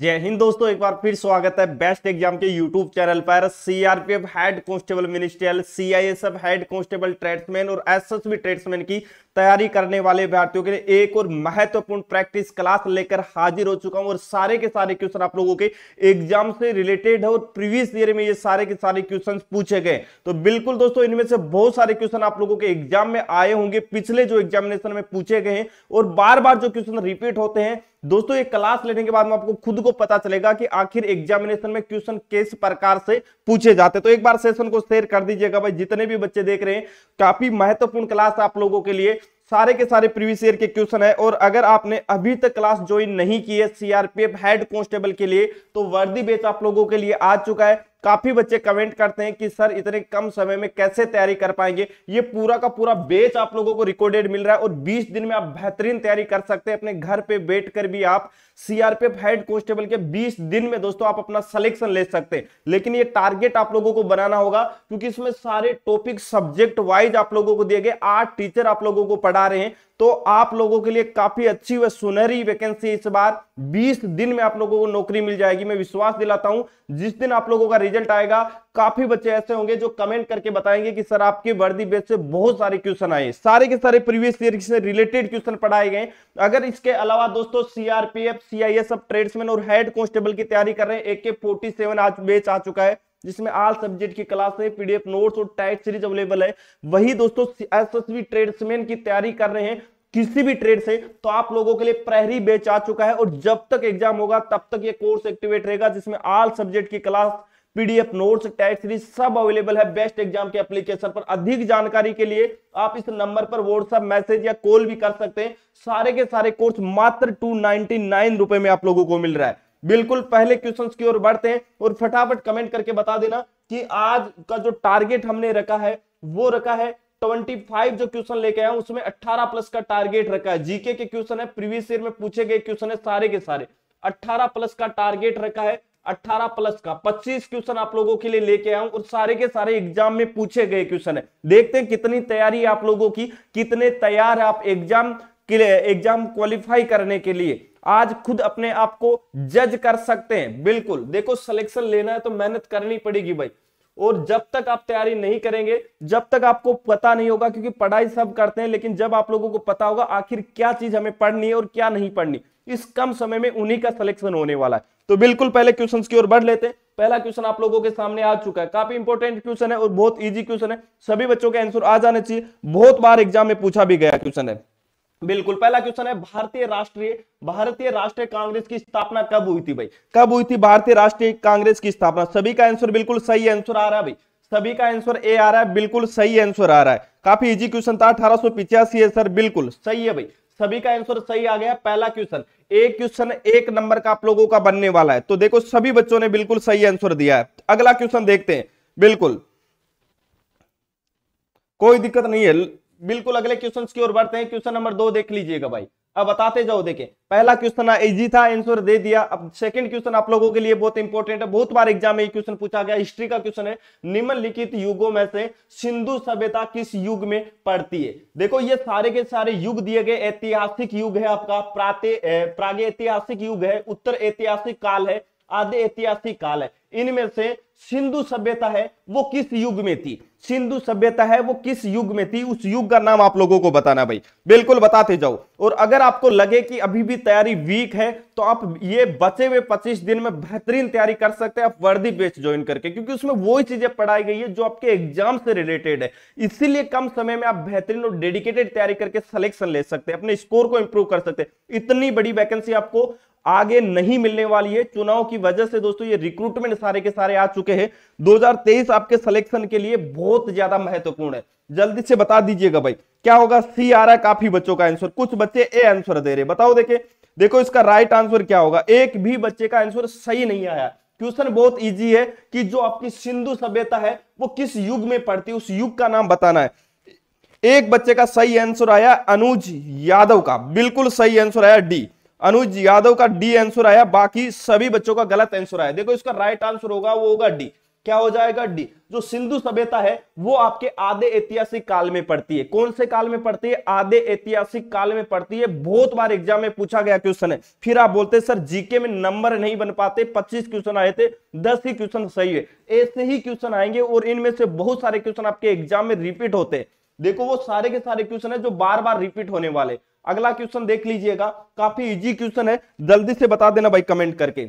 जय हिंद दोस्तों एक बार फिर स्वागत है बेस्ट एग्जाम के यूट्यूब चैनल पर CRPF head constable ministerial CISF head constable tradesman और एसएसबी ट्रेड्समैन की तैयारी करने वाले विद्यार्थियों के लिए एक और महत्वपूर्ण प्रैक्टिस क्लास लेकर हाजिर हो चुका हूं और सारे के सारे क्वेश्चन आप लोगों के एग्जाम से रिलेटेड है और प्रीवियस ईयर में ये सारे के सारे क्वेश्चन पूछे गए तो बिल्कुल दोस्तों इनमें से बहुत सारे क्वेश्चन आप लोगों के एग्जाम में आए होंगे पिछले जो एग्जामिनेशन में पूछे गए हैं और बार बार जो क्वेश्चन रिपीट होते हैं दोस्तों ये क्लास लेने के बाद में आपको खुद को पता चलेगा कि आखिर एग्जामिनेशन में क्वेश्चन किस प्रकार से पूछे जाते तो एक बार सेशन को शेयर कर दीजिएगा भाई जितने भी बच्चे देख रहे हैं काफी महत्वपूर्ण क्लास आप लोगों के लिए सारे के सारे प्रीवियस ईयर के क्वेश्चन है और अगर आपने अभी तक क्लास ज्वाइन नहीं की है सीआरपीएफ हेड कांस्टेबल के लिए तो वर्दी बेच आप लोगों के लिए आ चुका है काफी बच्चे कमेंट करते हैं कि सर इतने कम समय में कैसे तैयारी कर पाएंगे ये पूरा का पूरा बेच आप लोगों को रिकॉर्डेड मिल रहा है और 20 दिन में आप बेहतरीन तैयारी कर सकते हैं अपने घर पे बैठ कर भी आप सीआरपीएफ हेड कॉन्स्टेबल के 20 दिन में दोस्तों आप अपना सिलेक्शन ले सकते हैं लेकिन ये टारगेट आप लोगों को बनाना होगा क्योंकि इसमें सारे टॉपिक सब्जेक्ट वाइज आप लोगों को दिए गए आठ टीचर आप लोगों को पढ़ा रहे हैं तो आप लोगों के लिए काफी अच्छी व सुनहरी वैकेंसी इस बार 20 दिन में आप लोगों को नौकरी मिल जाएगी मैं विश्वास दिलाता हूं जिस दिन आप लोगों का रिजल्ट आएगा काफी बच्चे ऐसे होंगे जो कमेंट करके बताएंगे कि सर आपके वर्दी बेस से बहुत सारे क्वेश्चन आए सारे के सारे प्रीवियस ईयर से रिलेटेड क्वेश्चन पढ़ाए गए अगर इसके अलावा दोस्तों सीआरपीएफ सीआईएस ट्रेड्समैन और हेड कॉन्स्टेबल की तैयारी कर रहे हैं एके फोर्टी सेवन आज बेच आ चुका है जिसमें आल सब्जेक्ट की क्लास है पीडीएफ नोट्स और टाइट सीरीज अवेलेबल है वही दोस्तों एसएसबी ट्रेड्समैन की तैयारी कर रहे हैं किसी भी ट्रेड से तो आप लोगों के लिए प्रहरी बेच आ चुका है और जब तक एग्जाम होगा तब तक ये कोर्स एक्टिवेट रहेगा जिसमें आल सब्जेक्ट की क्लास पीडीएफ नोट्स टैक्स सीरीज सब अवेलेबल है बेस्ट एग्जाम के एप्लीकेशन पर अधिक जानकारी के लिए आप इस नंबर पर व्हाट्सएप मैसेज या कॉल भी कर सकते हैं सारे के सारे कोर्स मात्र टू नाइनटी नाइन रुपए में आप लोगों को मिल रहा है बिल्कुल पहले क्वेश्चंस की ओर बढ़ते हैं और फटाफट कमेंट करके बता देना कि आज का जो टारगेट हमने रखा है वो रखा है 25 जो क्वेश्चन लेके आया उसमें 18 प्लस का टारगेट रखा है जीके के क्वेश्चन है प्रीवियस ईयर में पूछे गए क्वेश्चन है सारे के सारे 18 प्लस का टारगेट रखा है 18 प्लस का 25 क्वेश्चन आप लोगों के लिए लेके आया और सारे के सारे एग्जाम में पूछे गए क्वेश्चन है देखते हैं कितनी तैयारी आप लोगों की कितने तैयार है आप एग्जाम एग्जाम क्वालिफाई करने के लिए आज खुद अपने आप को जज कर सकते हैं बिल्कुल देखो सिलेक्शन लेना है तो मेहनत करनी पड़ेगी भाई और जब तक आप तैयारी नहीं करेंगे जब तक आपको पता नहीं होगा क्योंकि पढ़ाई सब करते हैं लेकिन जब आप लोगों को पता होगा आखिर क्या चीज हमें पढ़नी है और क्या नहीं पढ़नी इस कम समय में उन्हीं का सिलेक्शन होने वाला है तो बिल्कुल पहले क्वेश्चन की ओर बढ़ लेते हैं पहला क्वेश्चन आप लोगों के सामने आ चुका है काफी इंपोर्टेंट क्वेश्चन है और बहुत ईजी क्वेश्चन है सभी बच्चों के आंसर आ जाने चाहिए बहुत बार एग्जाम में पूछा भी गया क्वेश्चन है बिल्कुल पहला क्वेश्चन है भारतीय राष्ट्रीय भारतीय राष्ट्रीय कांग्रेस की स्थापना कब हुई थी भाई कब हुई थी भारतीय राष्ट्रीय कांग्रेस की स्थापना सभी का आंसर बिल्कुल सही आंसर आ रहा है भाई सभी का आंसर ए आ रहा है बिल्कुल सही आंसर आ रहा है काफी इजी क्वेश्चन था अठारह है सर बिल्कुल सही है भाई सभी का आंसर सही आ गया पहला क्वेश्चन एक क्वेश्चन एक नंबर का आप लोगों का बनने वाला है तो देखो सभी बच्चों ने बिल्कुल सही आंसर दिया है अगला क्वेश्चन देखते हैं बिल्कुल कोई दिक्कत नहीं है बिल्कुल अगले क्वेश्चन की ओर बढ़ते हैं क्वेश्चन नंबर दो देख लीजिएगा भाई अब बताते जाओ देखे पहला क्वेश्चन इजी था आंसर दे दिया अब सेकंड क्वेश्चन आप लोगों के लिए बहुत इंपॉर्टेंट है बहुत बार एग्जाम में ये क्वेश्चन पूछा गया हिस्ट्री का क्वेश्चन है निम्नलिखित युगों में से सिंधु सभ्यता किस युग में पड़ती है देखो ये सारे के सारे युग दिए गए ऐतिहासिक युग है आपका प्राते प्राग ऐतिहासिक युग है उत्तर ऐतिहासिक काल है आदि ऐतिहासिक काल है इनमें से सिंधु सभ्यता है वो किस युग में थी सिंधु सभ्यता है वो किस युग में थी उस युग का नाम आप लोगों को बताना भाई बिल्कुल बताते जाओ और अगर आपको लगे कि अभी भी तैयारी वीक है तो आप ये बचे हुए 25 दिन में बेहतरीन तैयारी कर सकते हैं आप वर्दी बेच ज्वाइन करके क्योंकि उसमें वही चीजें पढ़ाई गई है जो आपके एग्जाम से रिलेटेड है इसीलिए कम समय में आप बेहतरीन और डेडिकेटेड तैयारी करके सिलेक्शन ले सकते हैं अपने स्कोर को इंप्रूव कर सकते हैं इतनी बड़ी वैकेंसी आपको आगे नहीं मिलने वाली है चुनाव की वजह से दोस्तों ये रिक्रूटमेंट सारे के सारे आ चुके हैं 2023 आपके सिलेक्शन के लिए बहुत ज्यादा महत्वपूर्ण है जल्दी से बता दीजिएगा भाई क्या होगा सी आ रहा है काफी बच्चों का आंसर कुछ बच्चे ए आंसर दे रहे बताओ देखे देखो इसका राइट आंसर क्या होगा एक भी बच्चे का आंसर सही नहीं आया क्वेश्चन बहुत इजी है कि जो आपकी सिंधु सभ्यता है वो किस युग में पड़ती है उस युग का नाम बताना है एक बच्चे का सही आंसर आया अनुज यादव का बिल्कुल सही आंसर आया डी अनुज यादव का डी आंसर आया बाकी सभी बच्चों का गलत आंसर आया देखो इसका राइट आंसर होगा वो होगा डी क्या हो जाएगा डी जो सिंधु सभ्यता है वो आपके आधे ऐतिहासिक काल में पड़ती है कौन से काल में पड़ती है आधे ऐतिहासिक काल में पड़ती है बहुत बार एग्जाम में पूछा गया क्वेश्चन है फिर आप बोलते सर जीके में नंबर नहीं बन पाते 25 क्वेश्चन आए थे 10 ही क्वेश्चन सही है ऐसे ही क्वेश्चन आएंगे और इनमें से बहुत सारे क्वेश्चन आपके एग्जाम में रिपीट होते हैं देखो वो सारे के सारे क्वेश्चन है जो बार बार रिपीट होने वाले अगला क्वेश्चन देख लीजिएगा काफी इजी क्वेश्चन है जल्दी से बता देना भाई कमेंट करके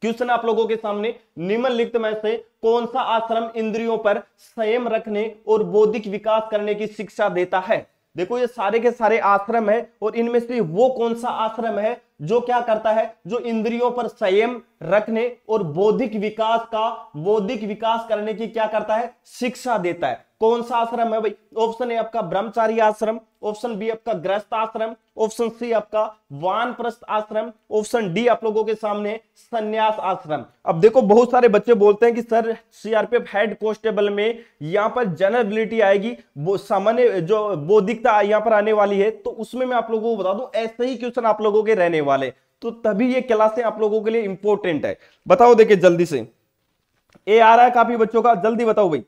क्वेश्चन आप लोगों के सामने निम्नलिखित में से कौन सा आश्रम इंद्रियों पर संयम रखने और बौद्धिक विकास करने की शिक्षा देता है देखो ये सारे के सारे आश्रम है और इनमें से वो कौन सा आश्रम है जो क्या करता है जो इंद्रियों पर संयम रखने और बौद्धिक विकास का बौद्धिक विकास करने की क्या करता है शिक्षा देता है कौन सा आश्रम है भाई ऑप्शन ए आपका ब्रह्मचारी आश्रम ऑप्शन बी आपका ग्रस्त आश्रम ऑप्शन सी आपका वानप्रस्थ आश्रम ऑप्शन डी आप लोगों के सामने संन्यास आश्रम अब देखो बहुत सारे बच्चे बोलते हैं कि सर सीआरपीएफ हेड कॉन्स्टेबल में यहाँ पर जनरबिलिटी आएगी सामान्य जो बौद्धिकता यहाँ पर आने वाली है तो उसमें मैं आप लोगों को बता दू ऐसे ही क्वेश्चन आप लोगों के रहने वाले तो तभी ये क्लासें आप लोगों के लिए इंपॉर्टेंट है बताओ देखिए जल्दी से ए आ रहा है काफी बच्चों का जल्दी बताओ भाई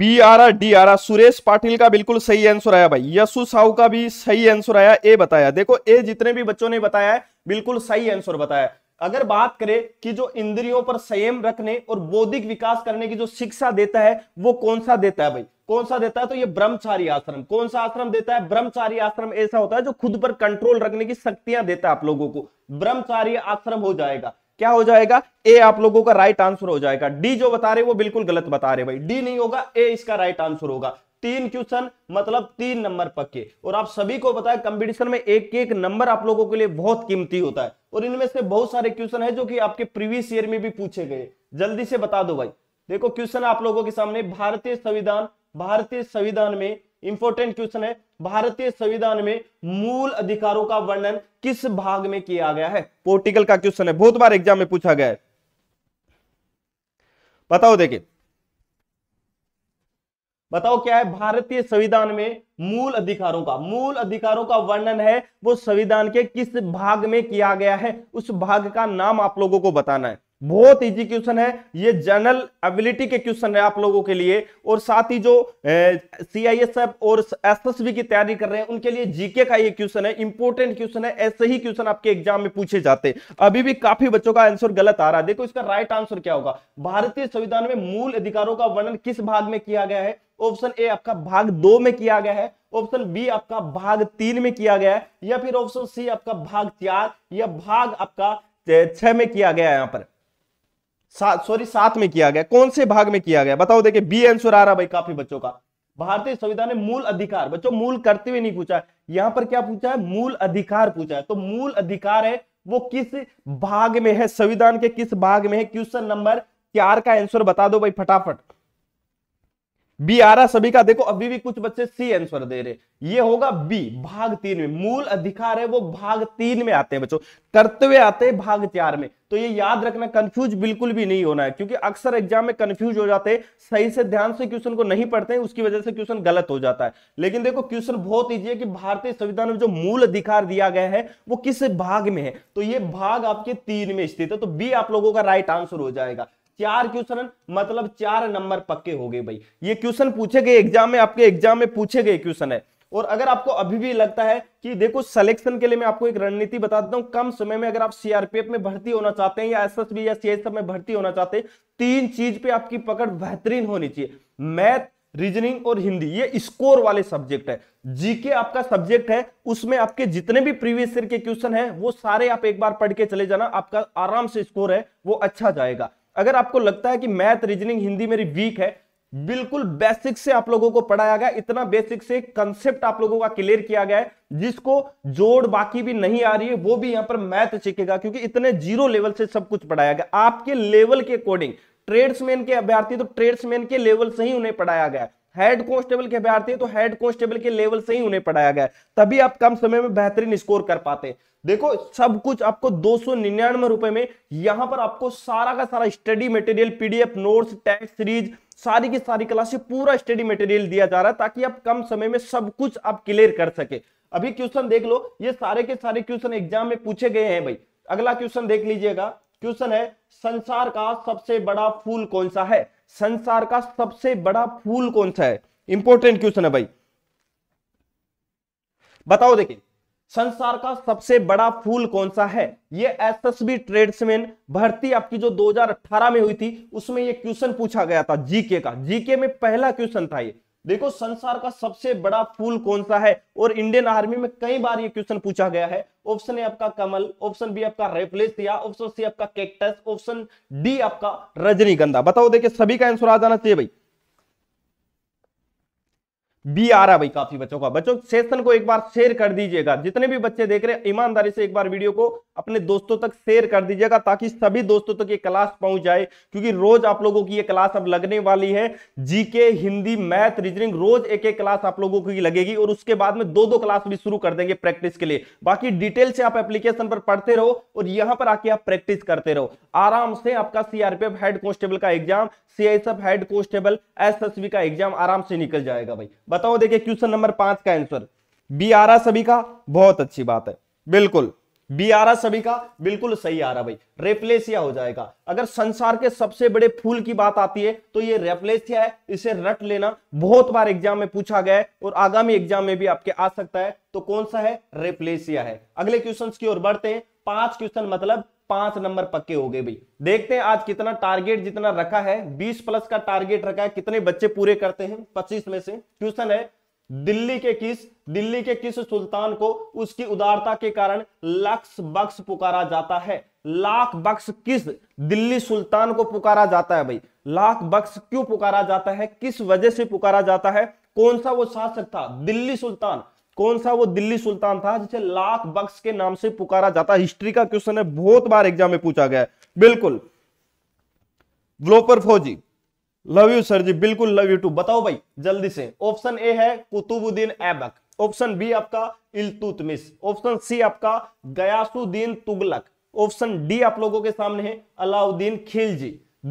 बी आ रहा डी आ रहा सुरेश पाटिल का बिल्कुल सही आंसर आया भाई यशु साहू का भी सही आंसर आया ए बताया देखो ए जितने भी बच्चों ने बताया है बिल्कुल सही आंसर बताया अगर बात करें कि जो इंद्रियों पर संयम रखने और बौद्धिक विकास करने की जो शिक्षा देता है वो कौन सा देता है भाई कौन सा देता है तो ये ब्रह्मचारी आश्रम कौन सा आश्रम देता है ब्रह्मचारी आश्रम ऐसा होता है जो खुद पर कंट्रोल रखने की शक्तियां देता है आप लोगों को ब्रह्मचारी आश्रम हो जाएगा क्या हो जाएगा ए आप लोगों का राइट आंसर हो जाएगा डी जो बता रहे वो बिल्कुल गलत बता रहे भाई डी नहीं होगा ए इसका राइट आंसर होगा तीन क्वेश्चन मतलब तीन नंबर पक्के और आप सभी को बताया कंपटीशन में एक एक नंबर आप लोगों के लिए बहुत कीमती होता है और इनमें से बहुत सारे क्वेश्चन है जो कि आपके प्रीवियस ईयर में भी पूछे गए जल्दी से बता दो भाई देखो क्वेश्चन आप लोगों के सामने भारतीय संविधान भारतीय संविधान में इंपोर्टेंट क्वेश्चन है भारतीय संविधान में मूल अधिकारों का वर्णन किस भाग में किया गया है पोर्टिकल का क्वेश्चन है बहुत बार एग्जाम में पूछा गया है बताओ देखिए बताओ क्या है भारतीय संविधान में मूल अधिकारों का मूल अधिकारों का वर्णन है वो संविधान के किस भाग में किया गया है उस भाग का नाम आप लोगों को बताना है बहुत इजी क्वेश्चन है ये जनरल एबिलिटी के क्वेश्चन है आप लोगों के लिए और साथ ही जो सी आई एस एफ और एसएसबी की तैयारी कर रहे हैं उनके लिए जीके का ये क्वेश्चन है इंपॉर्टेंट क्वेश्चन है ऐसे ही क्वेश्चन आपके एग्जाम में पूछे जाते हैं अभी भी काफी बच्चों का आंसर गलत आ रहा है देखो इसका राइट आंसर क्या होगा भारतीय संविधान में मूल अधिकारों का वर्णन किस भाग में किया गया है ऑप्शन ए आपका भाग दो में किया गया है ऑप्शन बी आपका भाग तीन में किया गया है या फिर ऑप्शन सी आपका भाग चार या भाग आपका छह में किया गया है यहां पर सॉरी सात में किया गया कौन से भाग में किया गया बताओ देखिए बी आंसर आ रहा भाई काफी बच्चों का भारतीय संविधान ने मूल अधिकार बच्चों मूल करते हुए नहीं पूछा यहां पर क्या पूछा है मूल अधिकार पूछा है तो मूल अधिकार है वो किस भाग में है संविधान के किस भाग में है क्वेश्चन नंबर चार का आंसर बता दो भाई फटाफट बी आ रहा सभी का देखो अभी भी कुछ बच्चे सी आंसर दे रहे ये होगा बी भाग तीन में मूल अधिकार है वो भाग तीन में आते हैं बच्चों कर्तव्य आते हैं भाग चार में तो ये याद रखना कंफ्यूज बिल्कुल भी नहीं होना है क्योंकि अक्सर एग्जाम में कंफ्यूज हो जाते हैं सही से ध्यान से क्वेश्चन को नहीं पढ़ते हैं उसकी वजह से क्वेश्चन गलत हो जाता है लेकिन देखो क्वेश्चन बहुत ईजी है कि भारतीय संविधान में जो मूल अधिकार दिया गया है वो किस भाग में है तो ये भाग आपके तीन में स्थित है तो बी आप लोगों का राइट आंसर हो जाएगा चार क्वेश्चन मतलब चार नंबर पक्के हो गए भाई ये क्वेश्चन पूछे गए एग्जाम में आपके एग्जाम में पूछे गए क्वेश्चन है और अगर आपको अभी भी लगता है कि देखो सिलेक्शन के लिए मैं आपको एक रणनीति बता देता हूं कम समय में अगर आप सीआरपीएफ में भर्ती होना चाहते हैं या एसएसबी या सीएसएफ में भर्ती होना चाहते हैं तीन चीज पे आपकी पकड़ बेहतरीन होनी चाहिए मैथ रीजनिंग और हिंदी ये स्कोर वाले सब्जेक्ट है जीके आपका सब्जेक्ट है उसमें आपके जितने भी प्रीवियस ईयर के क्वेश्चन है वो सारे आप एक बार पढ़ के चले जाना आपका आराम से स्कोर है वो अच्छा जाएगा अगर आपको लगता है कि मैथ रीजनिंग हिंदी मेरी वीक है बिल्कुल बेसिक से आप लोगों को पढ़ाया गया इतना बेसिक से कंसेप्ट आप लोगों का क्लियर किया गया है जिसको जोड़ बाकी भी नहीं आ रही है वो भी यहां पर मैथ सीखेगा क्योंकि इतने जीरो लेवल से सब कुछ पढ़ाया गया आपके लेवल के अकॉर्डिंग ट्रेड्समैन के अभ्यार्थी तो ट्रेड्समैन के लेवल से ही उन्हें पढ़ाया गया हेड कांस्टेबल के है तो हेड कांस्टेबल के लेवल से ही उन्हें पढ़ाया गया तभी आप कम समय में बेहतरीन स्कोर कर पाते देखो सब कुछ आपको दो सौ निन्यानवे रुपए में यहां पर आपको सारा का सारा स्टडी मटेरियल पीडीएफ नोट्स टेक्स सीरीज सारी की सारी क्लासेस पूरा स्टडी मटेरियल दिया जा रहा है ताकि आप कम समय में सब कुछ आप क्लियर कर सके अभी क्वेश्चन देख लो ये सारे के सारे क्वेश्चन एग्जाम में पूछे गए हैं भाई अगला क्वेश्चन देख लीजिएगा क्वेश्चन है संसार का सबसे बड़ा फूल कौन सा है संसार का सबसे बड़ा फूल कौन सा है इंपॉर्टेंट क्वेश्चन है भाई बताओ देखिए संसार का सबसे बड़ा फूल कौन सा है ये एसएसबी ट्रेड्समैन भर्ती आपकी जो 2018 में हुई थी उसमें ये क्वेश्चन पूछा गया था जीके का जीके में पहला क्वेश्चन था ये देखो संसार का सबसे बड़ा फूल कौन सा है और इंडियन आर्मी में कई बार ये क्वेश्चन पूछा गया है ऑप्शन ए आपका कमल ऑप्शन बी आपका रेपलेस दिया ऑप्शन सी आपका कैक्टस ऑप्शन डी आपका रजनीगंधा बताओ देखिए सभी का आंसर आ जाना चाहिए भाई बी आ रहा भाई काफी बच्चों का बच्चों सेशन को एक बार शेयर कर दीजिएगा जितने भी बच्चे देख रहे हैं ईमानदारी से एक बार वीडियो को अपने दोस्तों तक शेयर कर दीजिएगा ताकि सभी दोस्तों तक ये क्लास पहुंच जाए क्योंकि रोज आप लोगों की ये क्लास अब लगने वाली है जीके हिंदी मैथ रीजनिंग रोज एक एक क्लास आप लोगों की लगेगी और उसके बाद में दो दो क्लास भी शुरू कर देंगे प्रैक्टिस के लिए बाकी डिटेल से आप एप्लीकेशन पर पढ़ते रहो और यहां पर आके आप प्रैक्टिस करते रहो आराम से आपका सीआरपीएफ हेड कॉन्स्टेबल का exam CISF head constable SSB का एग्जाम आराम से निकल जाएगा भाई बताओ देखिए क्वेश्चन नंबर पांच का आंसर बी आ रहा सभी का बहुत अच्छी बात है बिल्कुल बी आ रहा सभी का बिल्कुल सही आ रहा भाई रेप्लेसिया हो जाएगा अगर संसार के सबसे बड़े फूल की बात आती है तो ये रेप्लेसिया है इसे रट लेना बहुत बार एग्जाम में पूछा गया है और आगामी एग्जाम में भी आपके आ सकता है तो कौन सा है रेप्लेसिया है अगले क्वेश्चन की ओर बढ़ते हैं पांच क्वेश्चन मतलब पांच नंबर पक्के हो गए भाई देखते हैं आज कितना टारगेट जितना रखा है बीस प्लस का टारगेट रखा है कितने बच्चे पूरे करते हैं पच्चीस में से क्वेश्चन है दिल्ली के किस दिल्ली के किस सुल्तान को उसकी उदारता के कारण लक्ष बक्स पुकारा जाता है लाख बक्स किस दिल्ली सुल्तान को पुकारा जाता है भाई लाख बक्स क्यों पुकारा जाता है किस वजह से पुकारा जाता है कौन सा वो शासक था दिल्ली सुल्तान कौन सा वो दिल्ली सुल्तान था जिसे लाख बक्स के नाम से पुकारा जाता है हिस्ट्री का क्वेश्चन है बहुत बार एग्जाम में पूछा गया है बिल्कुल ग्लोपर फौजी लव यू सर जी बिल्कुल लव यू टू बताओ भाई जल्दी से ऑप्शन ए है कुतुबुद्दीन ऐबक ऑप्शन बी आपका इलतुतमिस ऑप्शन सी आपका गयासुद्दीन तुगलक ऑप्शन डी आप लोगों के सामने है अलाउद्दीन खिलजी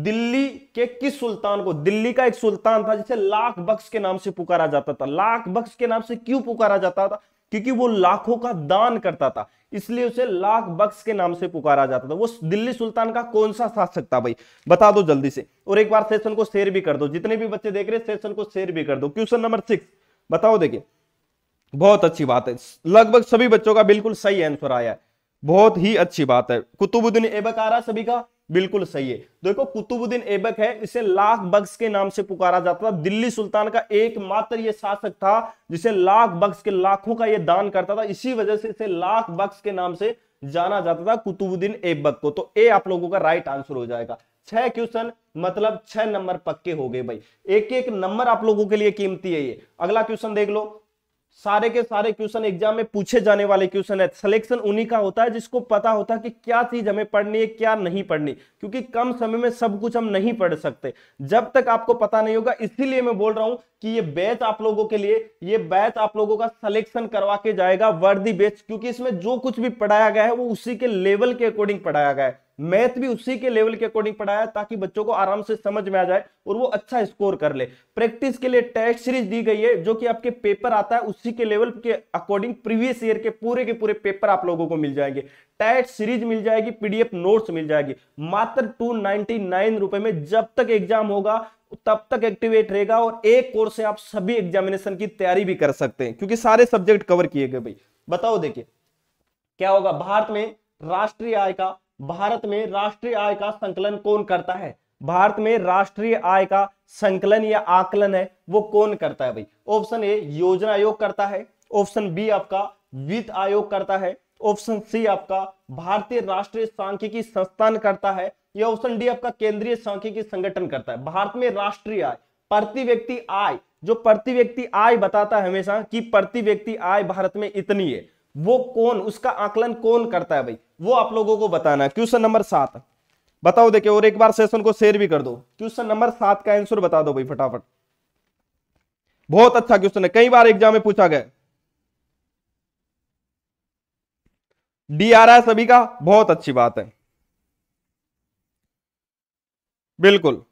दिल्ली के किस सुल्तान को दिल्ली का एक सुल्तान था जिसे लाख बख्श के नाम से पुकारा जाता था लाख बख्श के नाम से क्यों पुकारा जाता था क्योंकि वो लाखों का दान करता था इसलिए उसे लाख बक्स के नाम से पुकारा जाता था वो दिल्ली सुल्तान का कौन सा शासक था भाई बता दो जल्दी से और एक बार सेशन को शेयर भी कर दो जितने भी बच्चे देख रहे सेशन को शेयर भी कर दो क्वेश्चन नंबर सिक्स बताओ देखिए बहुत अच्छी बात है लगभग सभी बच्चों का बिल्कुल सही आंसर आया है बहुत ही अच्छी बात है कुतुबुद्दीन एबक आ रहा सभी का बिल्कुल सही है देखो कुतुबुद्दीन एबक है इसे लाख बक्स के नाम से पुकारा जाता था दिल्ली सुल्तान का एकमात्र ये शासक था जिसे लाख बक्स के लाखों का ये दान करता था इसी वजह से इसे लाख बक्स के नाम से जाना जाता था कुतुबुद्दीन एबक को तो ए आप लोगों का राइट आंसर हो जाएगा छह क्वेश्चन मतलब छह नंबर पक्के हो गए भाई एक एक नंबर आप लोगों के लिए कीमती है ये अगला क्वेश्चन देख लो सारे के सारे क्वेश्चन एग्जाम में पूछे जाने वाले क्वेश्चन है सिलेक्शन उन्हीं का होता है जिसको पता होता है कि क्या चीज हमें पढ़नी है क्या नहीं पढ़नी क्योंकि कम समय में सब कुछ हम नहीं पढ़ सकते जब तक आपको पता नहीं होगा इसीलिए मैं बोल रहा हूं कि ये बैच आप लोगों के लिए ये बैच आप लोगों का सिलेक्शन करवा के जाएगा वर्दी बैच क्योंकि इसमें जो कुछ भी पढ़ाया गया है वो उसी के लेवल के अकॉर्डिंग पढ़ाया गया है मैथ भी उसी के लेवल के अकॉर्डिंग पढ़ाया ताकि बच्चों को आराम से समझ में आ जाए और वो अच्छा स्कोर कर ले प्रैक्टिस के लिए टेस्ट सीरीज दी गई है जो कि आपके पेपर आता है उसी के लेवल के अकॉर्डिंग प्रीवियस ईयर के पूरे के पूरे पेपर आप लोगों को मिल जाएंगे टेस्ट सीरीज मिल जाएगी पीडीएफ नोट्स मिल जाएगी मात्र टू रुपए में जब तक एग्जाम होगा तब तक एक्टिवेट रहेगा और एक कोर्स से आप सभी एग्जामिनेशन की तैयारी भी कर सकते हैं क्योंकि सारे सब्जेक्ट कवर किए गए भाई बताओ देखिए क्या होगा भारत में राष्ट्रीय आय का भारत में राष्ट्रीय आय का संकलन कौन करता है भारत में राष्ट्रीय आय का संकलन या आकलन है वो कौन करता है भाई ऑप्शन ए योजना आयोग करता है ऑप्शन बी आपका वित्त आयोग करता है ऑप्शन सी आपका भारतीय राष्ट्रीय सांख्यिकी संस्थान करता है या ऑप्शन डी आपका केंद्रीय सांख्यिकी संगठन करता है भारत में राष्ट्रीय आय प्रति व्यक्ति आय जो प्रति व्यक्ति आय बताता है हमेशा कि प्रति व्यक्ति आय भारत में इतनी है वो कौन उसका आकलन कौन करता है भाई वो आप लोगों को बताना क्वेश्चन नंबर सात बताओ देखे और एक बार सेशन को शेयर भी कर दो क्वेश्चन नंबर सात का आंसर बता दो भाई फटाफट बहुत अच्छा क्वेश्चन है कई बार एग्जाम में पूछा गया डी आ रहा है सभी का बहुत अच्छी बात है बिल्कुल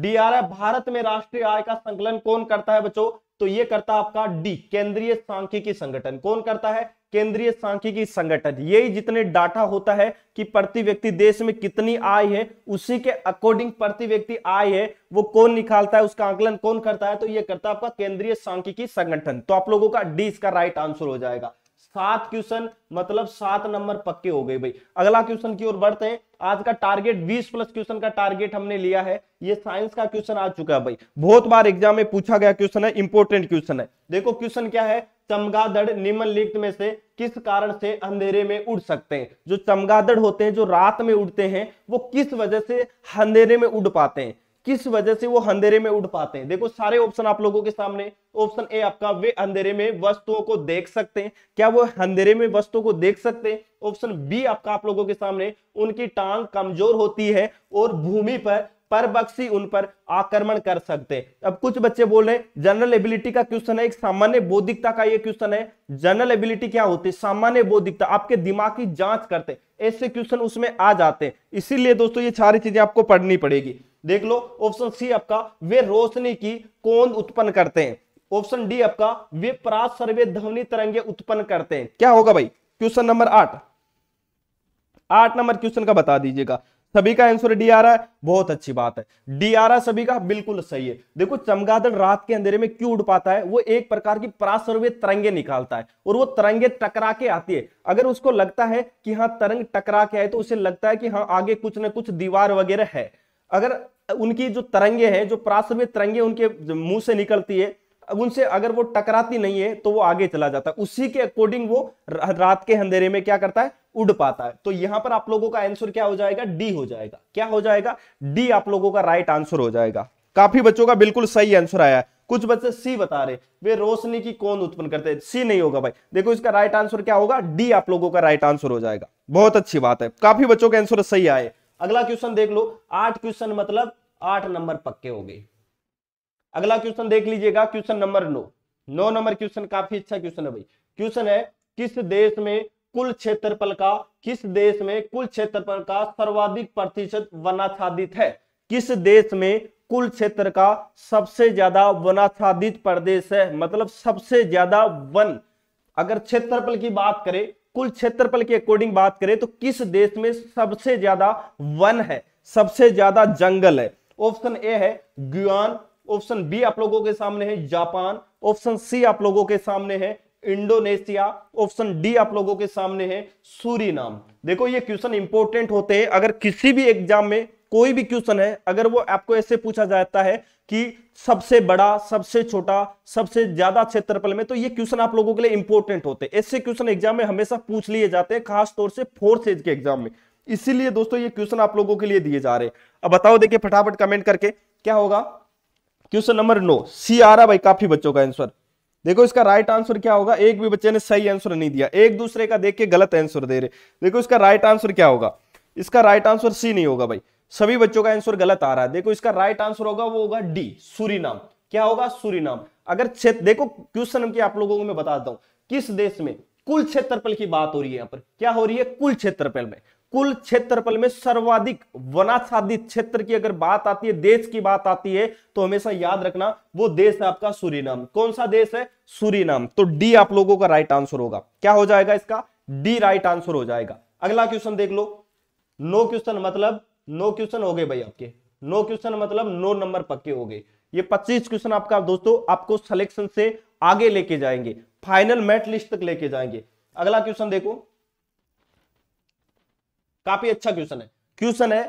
डी आ रहा है भारत में राष्ट्रीय आय का संकलन कौन करता है बच्चों तो ये करता आपका डी केंद्रीय सांख्यिकी संगठन कौन करता है केंद्रीय सांख्यिकी संगठन यही जितने डाटा होता है कि प्रति व्यक्ति देश में कितनी आय है उसी के अकॉर्डिंग प्रति व्यक्ति आय है वो कौन निकालता है उसका आकलन कौन करता है तो ये करता है आपका केंद्रीय सांख्यिकी संगठन तो आप लोगों का डी इसका राइट आंसर हो जाएगा सात क्वेश्चन मतलब सात नंबर पक्के हो गए भाई अगला क्वेश्चन की ओर बढ़ते हैं आज का टारगेट 20 प्लस क्वेश्चन का टारगेट हमने लिया है ये साइंस का क्वेश्चन आ चुका है भाई बहुत बार एग्जाम में पूछा गया क्वेश्चन है इंपोर्टेंट क्वेश्चन है देखो क्वेश्चन क्या है चमगादड़ निम्नलिखित में से किस कारण से अंधेरे में उड़ सकते हैं जो चमगादड़ होते हैं जो रात में उड़ते हैं वो किस वजह से अंधेरे में उड़ पाते हैं किस वजह से वो अंधेरे में उड़ पाते हैं देखो सारे ऑप्शन आप लोगों के सामने ऑप्शन ए आपका वे अंधेरे में वस्तुओं को देख सकते हैं क्या वो अंधेरे में वस्तुओं को देख सकते हैं ऑप्शन बी आपका आप लोगों के सामने उनकी टांग कमजोर होती है और भूमि पर बक्सी उन पर आक्रमण कर सकते हैं अब कुछ बच्चे बोल रहे हैं जनरल एबिलिटी का क्वेश्चन है एक सामान्य बौद्धिकता का ये क्वेश्चन है जनरल एबिलिटी क्या होती है सामान्य बौद्धिकता आपके दिमाग की जांच करते ऐसे क्वेश्चन उसमें आ जाते हैं इसीलिए दोस्तों ये सारी चीजें आपको पढ़नी पड़ेगी देख लो ऑप्शन सी आपका वे रोशनी की कोंद उत्पन्न करते हैं ऑप्शन डी आपका वे प्रात सर्वे ध्वनि तरंगे उत्पन्न करते हैं क्या होगा भाई क्वेश्चन नंबर आठ आठ नंबर क्वेश्चन का बता दीजिएगा सभी का आंसर डी आ रहा है बहुत अच्छी बात है डी आ रहा है सभी का बिल्कुल सही है देखो चमगादड़ रात के अंधेरे में क्यों उड़ पाता है वो एक प्रकार की परासर्वे तरंगे निकालता है और वो तरंगे टकरा के आती है अगर उसको लगता है कि हाँ तरंग टकरा के आए तो उसे लगता है कि हाँ आगे कुछ ना कुछ दीवार वगैरह है अगर उनकी जो तरंगे हैं जो प्रासवी तरंगे उनके मुंह से निकलती है उनसे अगर वो टकराती नहीं है तो वो आगे चला जाता है उसी के अकॉर्डिंग वो रात के अंधेरे में क्या करता है उड़ पाता है तो यहां पर आप लोगों का आंसर क्या हो जाएगा डी हो जाएगा क्या हो जाएगा डी आप लोगों का राइट आंसर हो जाएगा काफी बच्चों का बिल्कुल सही आंसर आया है कुछ बच्चे सी बता रहे वे रोशनी की कौन उत्पन्न करते हैं सी नहीं होगा भाई देखो इसका राइट आंसर क्या होगा डी आप लोगों का राइट आंसर हो जाएगा बहुत अच्छी बात है काफी बच्चों के आंसर सही आए अगला क्वेश्चन देख लो आठ क्वेश्चन मतलब आठ नंबर पक्के हो गए अगला क्वेश्चन देख लीजिएगा क्वेश्चन नंबर नो नौ नंबर क्वेश्चन काफी अच्छा क्वेश्चन है भाई क्वेश्चन है किस देश में कुल क्षेत्रफल का किस देश में कुल क्षेत्रफल का सर्वाधिक प्रतिशत वनाच्छादित है किस देश में कुल क्षेत्र का सबसे ज्यादा वनाच्छादित प्रदेश है मतलब सबसे ज्यादा वन अगर क्षेत्रफल की बात करें कुल क्षेत्रफल के अकॉर्डिंग बात करें तो किस देश में सबसे ज्यादा वन है सबसे ज्यादा जंगल है ऑप्शन ए है गुआन ऑप्शन बी आप लोगों के सामने है जापान ऑप्शन सी आप लोगों के सामने है इंडोनेशिया ऑप्शन डी आप लोगों के सामने है सूरीनाम देखो ये क्वेश्चन इंपोर्टेंट होते हैं अगर किसी भी एग्जाम में कोई भी क्वेश्चन है अगर वो आपको ऐसे पूछा जाता है कि सबसे बड़ा सबसे छोटा सबसे ज्यादा क्षेत्रफल में तो ये क्वेश्चन आप लोगों के लिए इंपॉर्टेंट होते हैं ऐसे क्वेश्चन एग्जाम में हमेशा पूछ लिए जाते हैं खासतौर से फोर्थ एज के एग्जाम में इसीलिए दोस्तों ये क्वेश्चन आप लोगों के लिए दिए जा रहे हैं अब बताओ देखिए फटाफट कमेंट करके क्या होगा क्वेश्चन नंबर नो सी आ रहा भाई काफी बच्चों का आंसर देखो इसका राइट आंसर क्या होगा एक भी बच्चे ने सही आंसर नहीं दिया एक दूसरे का देख के गलत आंसर दे रहे देखो इसका राइट आंसर क्या होगा इसका राइट आंसर सी नहीं होगा भाई सभी बच्चों का आंसर गलत आ रहा है देखो इसका राइट आंसर होगा वो होगा डी सूरीनाम क्या होगा सूरी अगर क्षेत्र देखो क्वेश्चन नंबर आप लोगों को मैं बताता हूं किस देश में कुल क्षेत्रफल की बात हो रही है यहां पर क्या हो रही है कुल क्षेत्रफल में कुल क्षेत्रफल में सर्वाधिक वनाच्छादित क्षेत्र की अगर बात आती है देश की बात आती है तो हमेशा याद रखना वो देश है आपका सूरीनाम कौन सा देश है सूरीनाम तो डी आप लोगों का राइट आंसर होगा क्या हो जाएगा इसका डी राइट आंसर हो जाएगा अगला क्वेश्चन देख लो नो क्वेश्चन मतलब नो क्वेश्चन हो गए भाई आपके नो क्वेश्चन मतलब नो नंबर पक्के हो गए ये 25 क्वेश्चन आपका दोस्तों आपको सिलेक्शन से आगे लेके जाएंगे फाइनल मैट लिस्ट तक लेके जाएंगे अगला क्वेश्चन देखो काफी अच्छा क्वेश्चन है क्वेश्चन है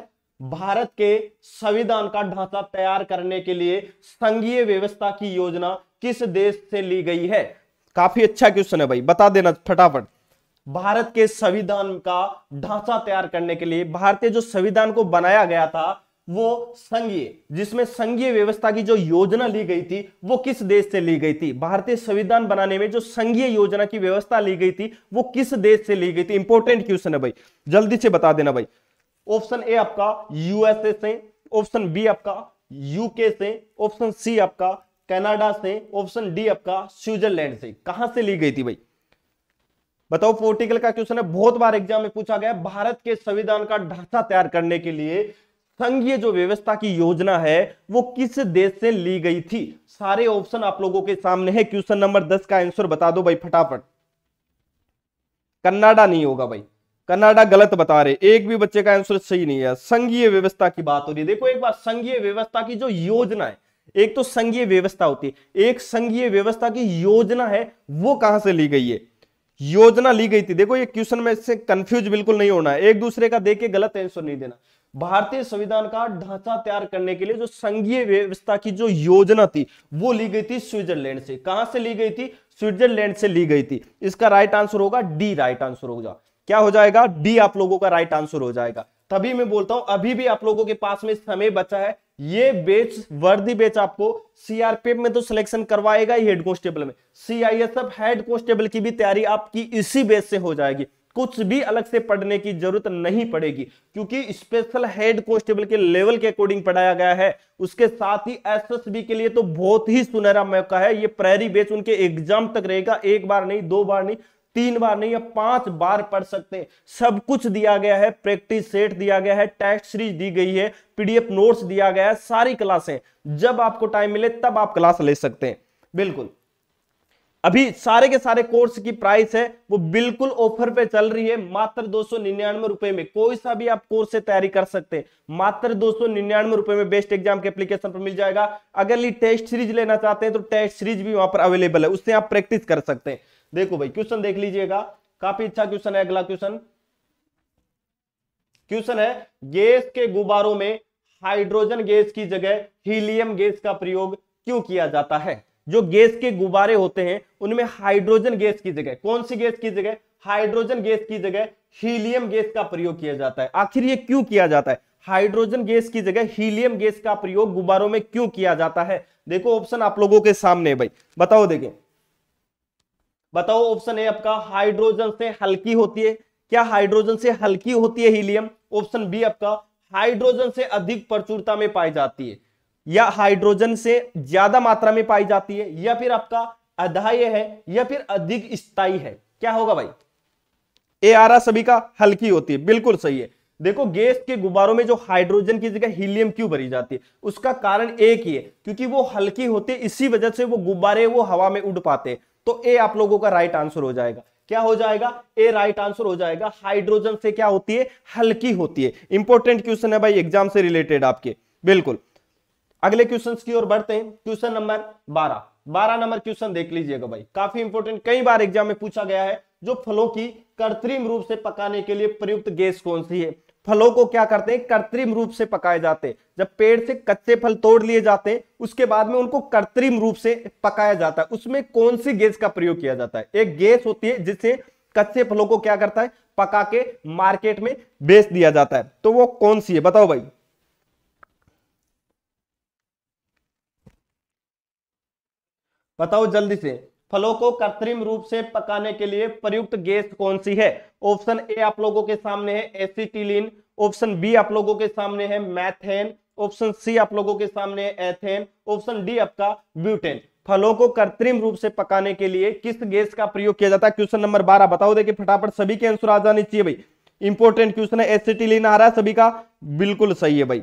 भारत के संविधान का ढांचा तैयार करने के लिए संघीय व्यवस्था की योजना किस देश से ली गई है काफी अच्छा क्वेश्चन है भाई बता देना फटाफट भारत के संविधान का ढांचा तैयार करने के लिए भारतीय जो संविधान को बनाया गया था वो संघीय जिसमें संघीय व्यवस्था की जो योजना ली गई थी वो किस देश से ली गई थी भारतीय संविधान बनाने में जो संघीय योजना की व्यवस्था ली गई थी वो किस देश से ली गई थी इंपॉर्टेंट क्वेश्चन है भाई जल्दी से बता देना भाई ऑप्शन ए आपका यूएसए से ऑप्शन बी आपका यूके से ऑप्शन सी आपका कनाडा से ऑप्शन डी आपका स्विट्जरलैंड से कहां से ली गई थी भाई बताओ पोर्टिकल का क्वेश्चन है बहुत बार एग्जाम में पूछा गया भारत के संविधान का ढांचा तैयार करने के लिए संघीय जो व्यवस्था की योजना है वो किस देश से ली गई थी सारे ऑप्शन आप लोगों के सामने है क्वेश्चन नंबर दस का आंसर बता दो भाई फटाफट कन्नाडा नहीं होगा भाई कनाडा गलत बता रहे एक भी बच्चे का आंसर सही नहीं है संघीय व्यवस्था की बात हो रही है देखो एक बार संघीय व्यवस्था की जो योजना है एक तो संघीय व्यवस्था होती है एक संघीय व्यवस्था की योजना है वो कहां से ली गई है योजना ली गई थी देखो ये क्वेश्चन में से कंफ्यूज बिल्कुल नहीं होना है एक दूसरे का के गलत आंसर नहीं देना भारतीय संविधान का ढांचा तैयार करने के लिए जो संघीय व्यवस्था की जो योजना थी वो ली गई थी स्विट्जरलैंड से कहां से ली गई थी स्विट्जरलैंड से ली गई थी इसका राइट आंसर होगा डी राइट आंसर होगा क्या हो जाएगा डी आप लोगों का राइट आंसर हो जाएगा तभी मैं बोलता हूं अभी भी आप लोगों के पास में समय बचा है ये बेच वर्दी बेच आपको सीआरपीएफ में तो सिलेक्शन करवाएगा ही हेड कॉन्स्टेबल में सीआईएसएफ हेड कॉन्स्टेबल की भी तैयारी आपकी इसी बेच से हो जाएगी कुछ भी अलग से पढ़ने की जरूरत नहीं पड़ेगी क्योंकि स्पेशल हेड कॉन्स्टेबल के लेवल के अकॉर्डिंग पढ़ाया गया है उसके साथ ही एसएसबी के लिए तो बहुत ही सुनहरा मौका है ये प्रहरी बेच उनके एग्जाम तक रहेगा एक बार नहीं दो बार नहीं तीन बार नहीं या पांच बार पढ़ सकते हैं सब कुछ दिया गया है प्रैक्टिस सेट दिया गया है टेस्ट सीरीज दी गई है पीडीएफ नोट्स दिया गया है सारी क्लासें जब आपको टाइम मिले तब आप क्लास ले सकते हैं बिल्कुल अभी सारे के सारे कोर्स की प्राइस है वो बिल्कुल ऑफर पे चल रही है मात्र दो सौ निन्यानवे रुपए में कोई सा भी आप कोर्स से तैयारी कर सकते हैं मात्र दो सौ निन्यानवे रुपए में बेस्ट एग्जाम के एप्लीकेशन पर मिल जाएगा अगर ये टेस्ट सीरीज लेना चाहते हैं तो टेस्ट सीरीज भी वहां पर अवेलेबल है उससे आप प्रैक्टिस कर सकते हैं देखो भाई क्वेश्चन देख लीजिएगा काफी अच्छा क्वेश्चन है अगला क्वेश्चन क्वेश्चन है गैस के गुब्बारों में हाइड्रोजन गैस की जगह हीलियम गैस का प्रयोग क्यों किया जाता है जो गैस के गुब्बारे होते हैं उनमें हाइड्रोजन गैस की जगह कौन सी गैस की जगह हाइड्रोजन गैस की जगह हीलियम गैस का प्रयोग किया जाता है आखिर ये क्यों किया जाता है हाइड्रोजन गैस की जगह हीलियम गैस का प्रयोग गुब्बारों में क्यों किया जाता है देखो ऑप्शन आप लोगों के सामने भाई बताओ देखें बताओ ऑप्शन ए आपका हाइड्रोजन से हल्की होती है क्या हाइड्रोजन से हल्की होती है हीलियम ऑप्शन बी आपका हाइड्रोजन से अधिक प्रचुरता में पाई जाती है या हाइड्रोजन से ज्यादा मात्रा में पाई जाती है या फिर आपका अधाय है या फिर अधिक स्थायी है क्या होगा भाई ए आ रहा सभी का हल्की होती है बिल्कुल सही है देखो गैस के गुब्बारों में जो हाइड्रोजन की जगह हीलियम क्यों भरी जाती है उसका कारण एक ही है क्योंकि वो हल्की होती है इसी वजह से वो गुब्बारे वो हवा में उड़ पाते तो ए आप लोगों का राइट आंसर हो जाएगा क्या हो जाएगा ए राइट आंसर हो जाएगा हाइड्रोजन से क्या होती है हल्की होती है इंपॉर्टेंट क्वेश्चन है भाई एग्जाम से रिलेटेड आपके बिल्कुल अगले क्वेश्चन की ओर बढ़ते हैं क्वेश्चन नंबर बारह बारह नंबर क्वेश्चन देख लीजिएगा भाई काफी इंपोर्टेंट कई बार एग्जाम में पूछा गया है जो फलों की कृत्रिम रूप से पकाने के लिए प्रयुक्त गैस कौन सी है फलों को क्या करते हैं कृत्रिम रूप से पकाए जाते हैं जब पेड़ से कच्चे फल तोड़ लिए जाते हैं उसके बाद में उनको कृत्रिम रूप से पकाया जाता है उसमें कौन सी गैस का प्रयोग किया जाता है एक गैस होती है जिससे कच्चे फलों को क्या करता है पका के मार्केट में बेच दिया जाता है तो वो कौन सी है बताओ भाई बताओ जल्दी से फलों को कृत्रिम रूप से पकाने के लिए प्रयुक्त गैस कौन सी है ऑप्शन ए आप लोगों के सामने है एसिटिलीन ऑप्शन बी आप लोगों के सामने है मैथेन ऑप्शन सी आप लोगों के सामने है एथेन ऑप्शन डी आपका ब्यूटेन फलों को कृत्रिम रूप से पकाने के लिए किस गैस का प्रयोग किया जाता है क्वेश्चन नंबर बारह बताओ देखिए फटाफट सभी के आंसर आ जाने चाहिए भाई इंपोर्टेंट क्वेश्चन है एसिटिलीन आ रहा है सभी का बिल्कुल सही है भाई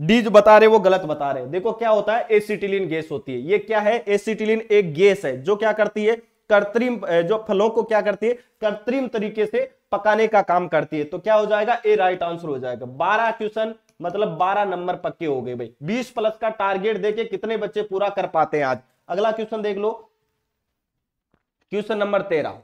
डी जो बता रहे वो गलत बता रहे देखो क्या होता है एसिटिलिन गैस होती है ये क्या है एसिटिलिन एक गैस है जो क्या करती है कृत्रिम जो फलों को क्या करती है कृत्रिम तरीके से पकाने का काम करती है तो क्या हो जाएगा ए राइट आंसर हो जाएगा बारह क्वेश्चन मतलब बारह नंबर पक्के हो गए भाई बीस प्लस का टारगेट देके कितने बच्चे पूरा कर पाते हैं आज अगला क्वेश्चन देख लो क्वेश्चन नंबर तेरह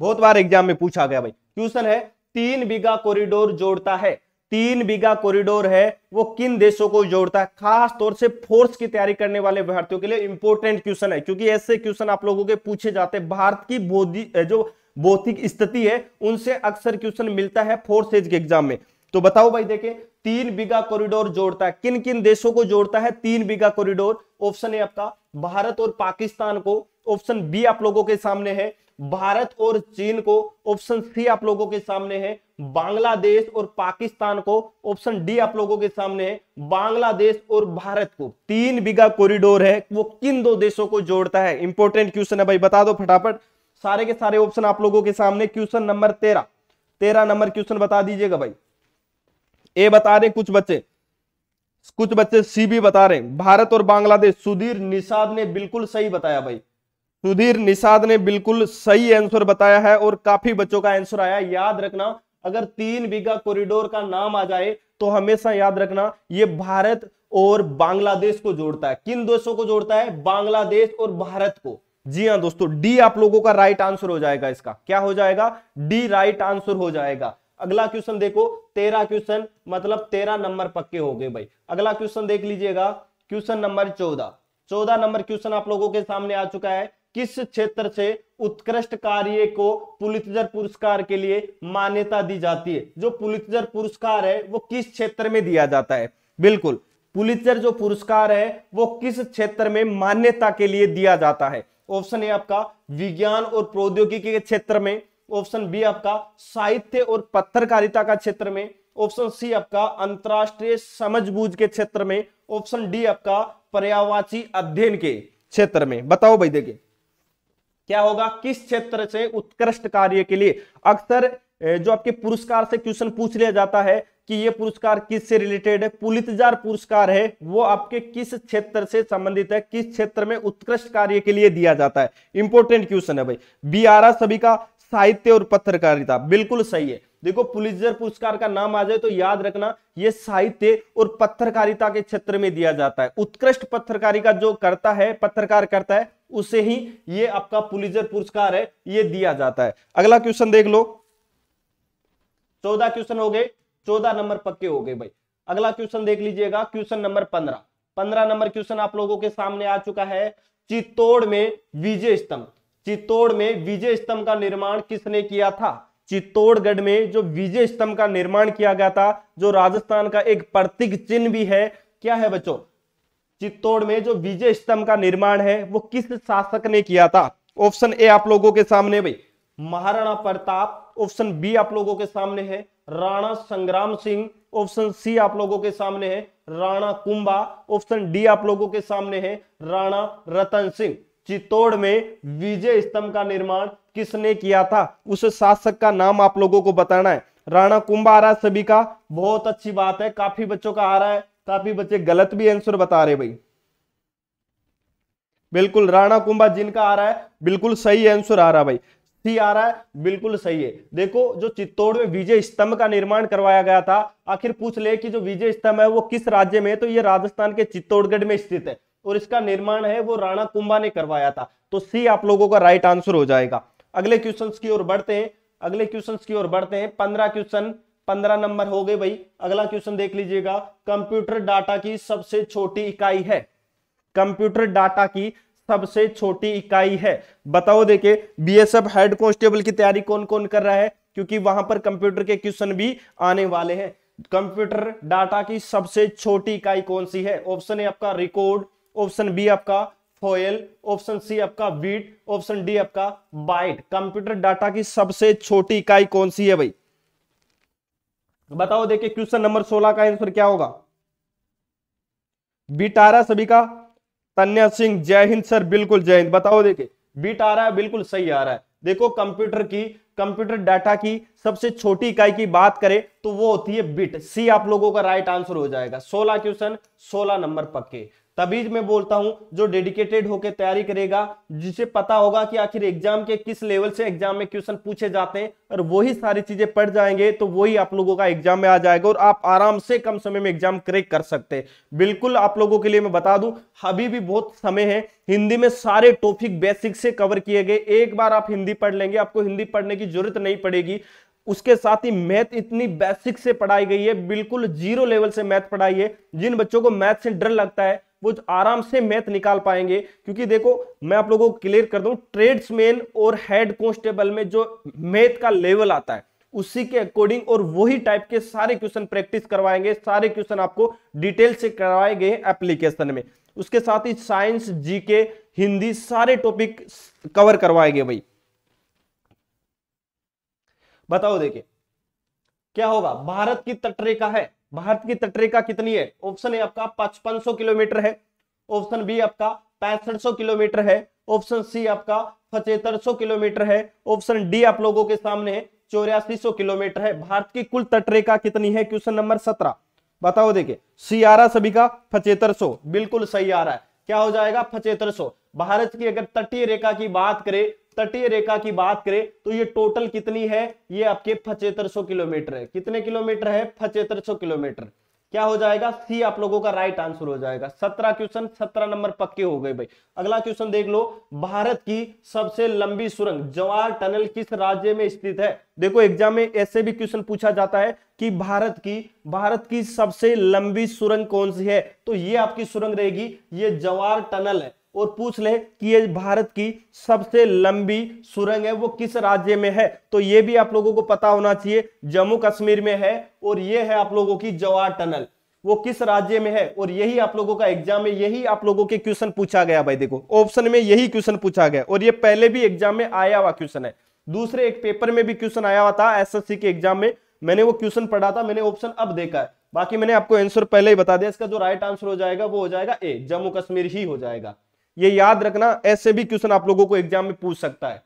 बहुत बार एग्जाम में पूछा गया भाई क्वेश्चन है तीन बीघा कॉरिडोर जोड़ता है तीन बीघा कॉरिडोर है वो किन देशों को जोड़ता है खास तौर से फोर्स की तैयारी करने वाले भारतीयों के लिए इंपोर्टेंट क्वेश्चन है क्योंकि ऐसे क्वेश्चन आप लोगों के पूछे जाते हैं भारत की बोधि जो भौतिक स्थिति है उनसे अक्सर क्वेश्चन मिलता है फोर्थ एज के एग्जाम में तो बताओ भाई देखे तीन बीघा कॉरिडोर जोड़ता है किन किन देशों को जोड़ता है तीन बीघा कॉरिडोर ऑप्शन है आपका भारत और पाकिस्तान को ऑप्शन बी आप लोगों के सामने है भारत और चीन को ऑप्शन सी आप लोगों के सामने है बांग्लादेश और पाकिस्तान को ऑप्शन डी आप लोगों के सामने है बांग्लादेश और भारत को तीन बीघा कॉरिडोर है वो किन दो देशों को जोड़ता है इंपॉर्टेंट क्वेश्चन है भाई बता दो फटाफट सारे के सारे ऑप्शन आप लोगों के सामने क्वेश्चन नंबर तेरह तेरह नंबर क्वेश्चन बता दीजिएगा भाई ए बता रहे कुछ बच्चे कुछ बच्चे सी भी बता रहे हैं भारत और बांग्लादेश सुधीर निषाद ने बिल्कुल सही बताया भाई सुधीर निषाद ने बिल्कुल सही आंसर बताया है और काफी बच्चों का आंसर आया याद रखना अगर तीन बीघा कॉरिडोर का नाम आ जाए तो हमेशा याद रखना ये भारत और बांग्लादेश को जोड़ता है किन देशों को जोड़ता है बांग्लादेश और भारत को जी हाँ दोस्तों डी आप लोगों का राइट आंसर हो जाएगा इसका क्या हो जाएगा डी राइट आंसर हो जाएगा अगला क्वेश्चन देखो तेरह क्वेश्चन मतलब तेरह नंबर पक्के हो गए भाई अगला क्वेश्चन देख लीजिएगा क्वेश्चन नंबर चौदह चौदह नंबर क्वेश्चन आप लोगों के सामने आ चुका है किस क्षेत्र से उत्कृष्ट कार्य को पुलितजर पुरस्कार के लिए मान्यता दी जाती है जो पुलितजर पुरस्कार है वो किस क्षेत्र में दिया जाता है बिल्कुल पुलितजर जो पुरस्कार है वो किस क्षेत्र में मान्यता के लिए दिया जाता है ऑप्शन ए आपका विज्ञान और प्रौद्योगिकी के क्षेत्र में ऑप्शन बी आपका साहित्य और पत्रकारिता का क्षेत्र में ऑप्शन सी आपका अंतरराष्ट्रीय समझबूझ के क्षेत्र में ऑप्शन डी आपका पर्यावाची अध्ययन के क्षेत्र में बताओ भाई देखिए क्या होगा किस क्षेत्र से उत्कृष्ट कार्य के लिए अक्सर जो आपके पुरस्कार से क्वेश्चन पूछ लिया जाता है कि ये पुरस्कार किस से रिलेटेड है पुलितजार पुरस्कार है वो आपके किस क्षेत्र से संबंधित है किस क्षेत्र में उत्कृष्ट कार्य के लिए दिया जाता है इंपोर्टेंट क्वेश्चन है भाई बी आर सभी का साहित्य और पत्रकारिता बिल्कुल सही है देखो पुलिसजर पुरस्कार का नाम आ जाए तो याद रखना ये साहित्य और पत्रकारिता के क्षेत्र में दिया जाता है उत्कृष्ट पत्रकारी का जो करता है पत्रकार करता है उसे ही ये आपका पुलिसजर पुरस्कार है ये दिया जाता है अगला क्वेश्चन देख लो चौदह क्वेश्चन हो गए चौदह नंबर पक्के हो गए भाई अगला क्वेश्चन देख लीजिएगा क्वेश्चन नंबर पंद्रह पंद्रह नंबर क्वेश्चन आप लोगों के सामने आ चुका है चित्तौड़ में विजय स्तंभ चित्तौड़ में विजय स्तंभ का निर्माण किसने किया था चित्तौड़गढ़ में जो विजय स्तंभ का निर्माण किया गया था जो राजस्थान का एक प्रतीक चिन्ह भी है क्या है बच्चों चित्तौड़ में जो विजय स्तंभ का निर्माण है वो किस शासक ने किया था ऑप्शन ए आप लोगों के सामने भाई महाराणा प्रताप ऑप्शन बी आप लोगों के सामने है राणा संग्राम सिंह ऑप्शन सी आप लोगों के सामने है राणा कुंभा ऑप्शन डी आप लोगों के सामने है राणा रतन सिंह चित्तौड़ में विजय स्तंभ का निर्माण किसने किया था उस शासक का नाम आप लोगों को बताना है राणा कुंभ आ रहा है सभी का बहुत अच्छी बात है काफी बच्चों का आ रहा है काफी बच्चे गलत भी आंसर बता रहे भाई बिल्कुल राणा कुंभा जिनका आ रहा है बिल्कुल सही आंसर आ रहा भाई सी आ रहा है बिल्कुल सही है देखो जो चित्तौड़ में विजय स्तंभ का निर्माण करवाया गया था आखिर पूछ ले कि जो विजय स्तंभ है वो किस राज्य में है तो ये राजस्थान के चित्तौड़गढ़ में स्थित है और इसका निर्माण है वो राणा कुंभा ने करवाया था तो सी आप लोगों का राइट आंसर हो जाएगा अगले क्वेश्चन की ओर बढ़ते हैं अगले क्वेश्चन की ओर बढ़ते हैं पंद्रह क्वेश्चन पंद्रह नंबर हो गए भाई अगला क्वेश्चन देख लीजिएगा कंप्यूटर डाटा की सबसे छोटी इकाई है कंप्यूटर डाटा की सबसे छोटी इकाई है बताओ देखे बीएसएफ हेड कांस्टेबल की तैयारी कौन कौन कर रहा है क्योंकि वहां पर कंप्यूटर के क्वेश्चन भी आने वाले हैं कंप्यूटर डाटा की सबसे छोटी इकाई कौन सी है ऑप्शन ए आपका रिकॉर्ड ऑप्शन बी आपका फोयल ऑप्शन सी आपका वीट ऑप्शन डी आपका बाइट कंप्यूटर डाटा की सबसे छोटी इकाई कौन सी है भाई बताओ देखिए क्वेश्चन नंबर सोलह का आंसर क्या होगा बीट आ रहा सभी का तन्या सिंह जय हिंद सर बिल्कुल जय हिंद बताओ देखे बीट आ रहा है बिल्कुल सही आ रहा है देखो कंप्यूटर की कंप्यूटर डाटा की सबसे छोटी इकाई की बात करें तो वो होती है बिट सी आप लोगों का राइट आंसर हो जाएगा सोलह क्वेश्चन सोलह नंबर पक्के तभी मैं बोलता हूं जो डेडिकेटेड होकर तैयारी करेगा जिसे पता होगा कि आखिर एग्जाम के किस लेवल से एग्जाम में क्वेश्चन पूछे जाते हैं और वही सारी चीजें पढ़ जाएंगे तो वही आप लोगों का एग्जाम में आ जाएगा और आप आराम से कम समय में एग्जाम क्रेक कर सकते हैं बिल्कुल आप लोगों के लिए मैं बता दूं अभी भी बहुत समय है हिंदी में सारे टॉपिक बेसिक से कवर किए गए एक बार आप हिंदी पढ़ लेंगे आपको हिंदी पढ़ने की जरूरत नहीं पड़ेगी उसके साथ ही मैथ इतनी बेसिक से पढ़ाई गई है बिल्कुल जीरो लेवल से मैथ पढ़ाई है जिन बच्चों को मैथ से डर लगता है वो आराम से मैथ निकाल पाएंगे क्योंकि देखो मैं आप लोगों को क्लियर कर दूं ट्रेड्समैन और हेड कॉन्स्टेबल में जो मैथ का लेवल आता है उसी के अकॉर्डिंग और वही टाइप के सारे क्वेश्चन प्रैक्टिस करवाएंगे सारे क्वेश्चन आपको डिटेल से करवाए गए एप्लीकेशन में उसके साथ ही साइंस जीके हिंदी सारे टॉपिक कवर करवाए गए भाई बताओ देखिए क्या होगा भारत की तटरेखा है भारत की तटरेखा कितनी है ऑप्शन ए आपका पचपन किलोमीटर है ऑप्शन बी आपका पैंसठ किलोमीटर है ऑप्शन सी आपका पचहत्तर किलोमीटर है ऑप्शन डी आप लोगों के सामने चौरासी किलोमीटर है भारत की कुल तटरेखा कितनी है क्वेश्चन नंबर सत्रह बताओ देखिए सी आ रहा सभी का पचहत्तर बिल्कुल सही आ रहा है क्या हो जाएगा पचहत्तर भारत की अगर तटीय रेखा की बात करें तटीय रेखा की बात करें तो ये टोटल कितनी है ये आपके पचहत्तर किलोमीटर है कितने किलोमीटर है पचहत्तर किलोमीटर क्या हो जाएगा सी आप लोगों का राइट आंसर हो जाएगा सत्रह क्वेश्चन सत्रह नंबर पक्के हो गए भाई अगला क्वेश्चन देख लो भारत की सबसे लंबी सुरंग जवाहर टनल किस राज्य में स्थित है देखो एग्जाम में ऐसे भी क्वेश्चन पूछा जाता है कि भारत की भारत की सबसे लंबी सुरंग कौन सी है तो ये आपकी सुरंग रहेगी ये जवाहर टनल है और पूछ ले कि ये भारत की सबसे लंबी सुरंग है वो किस राज्य में है तो ये भी आप लोगों को पता होना चाहिए जम्मू कश्मीर में है और ये है आप लोगों की जवाहर टनल वो किस राज्य में है और यही आप लोगों का एग्जाम में यही आप लोगों के क्वेश्चन पूछा गया भाई देखो ऑप्शन में यही क्वेश्चन पूछा गया और ये पहले भी एग्जाम में आया हुआ क्वेश्चन है दूसरे एक पेपर में भी क्वेश्चन आया हुआ था एसएससी के एग्जाम में मैंने वो क्वेश्चन पढ़ा था मैंने ऑप्शन अब देखा है बाकी मैंने आपको आंसर पहले ही बता दिया इसका जो राइट आंसर हो जाएगा वो हो जाएगा ए जम्मू कश्मीर ही हो जाएगा ये याद रखना ऐसे भी क्वेश्चन आप लोगों को एग्जाम में पूछ सकता है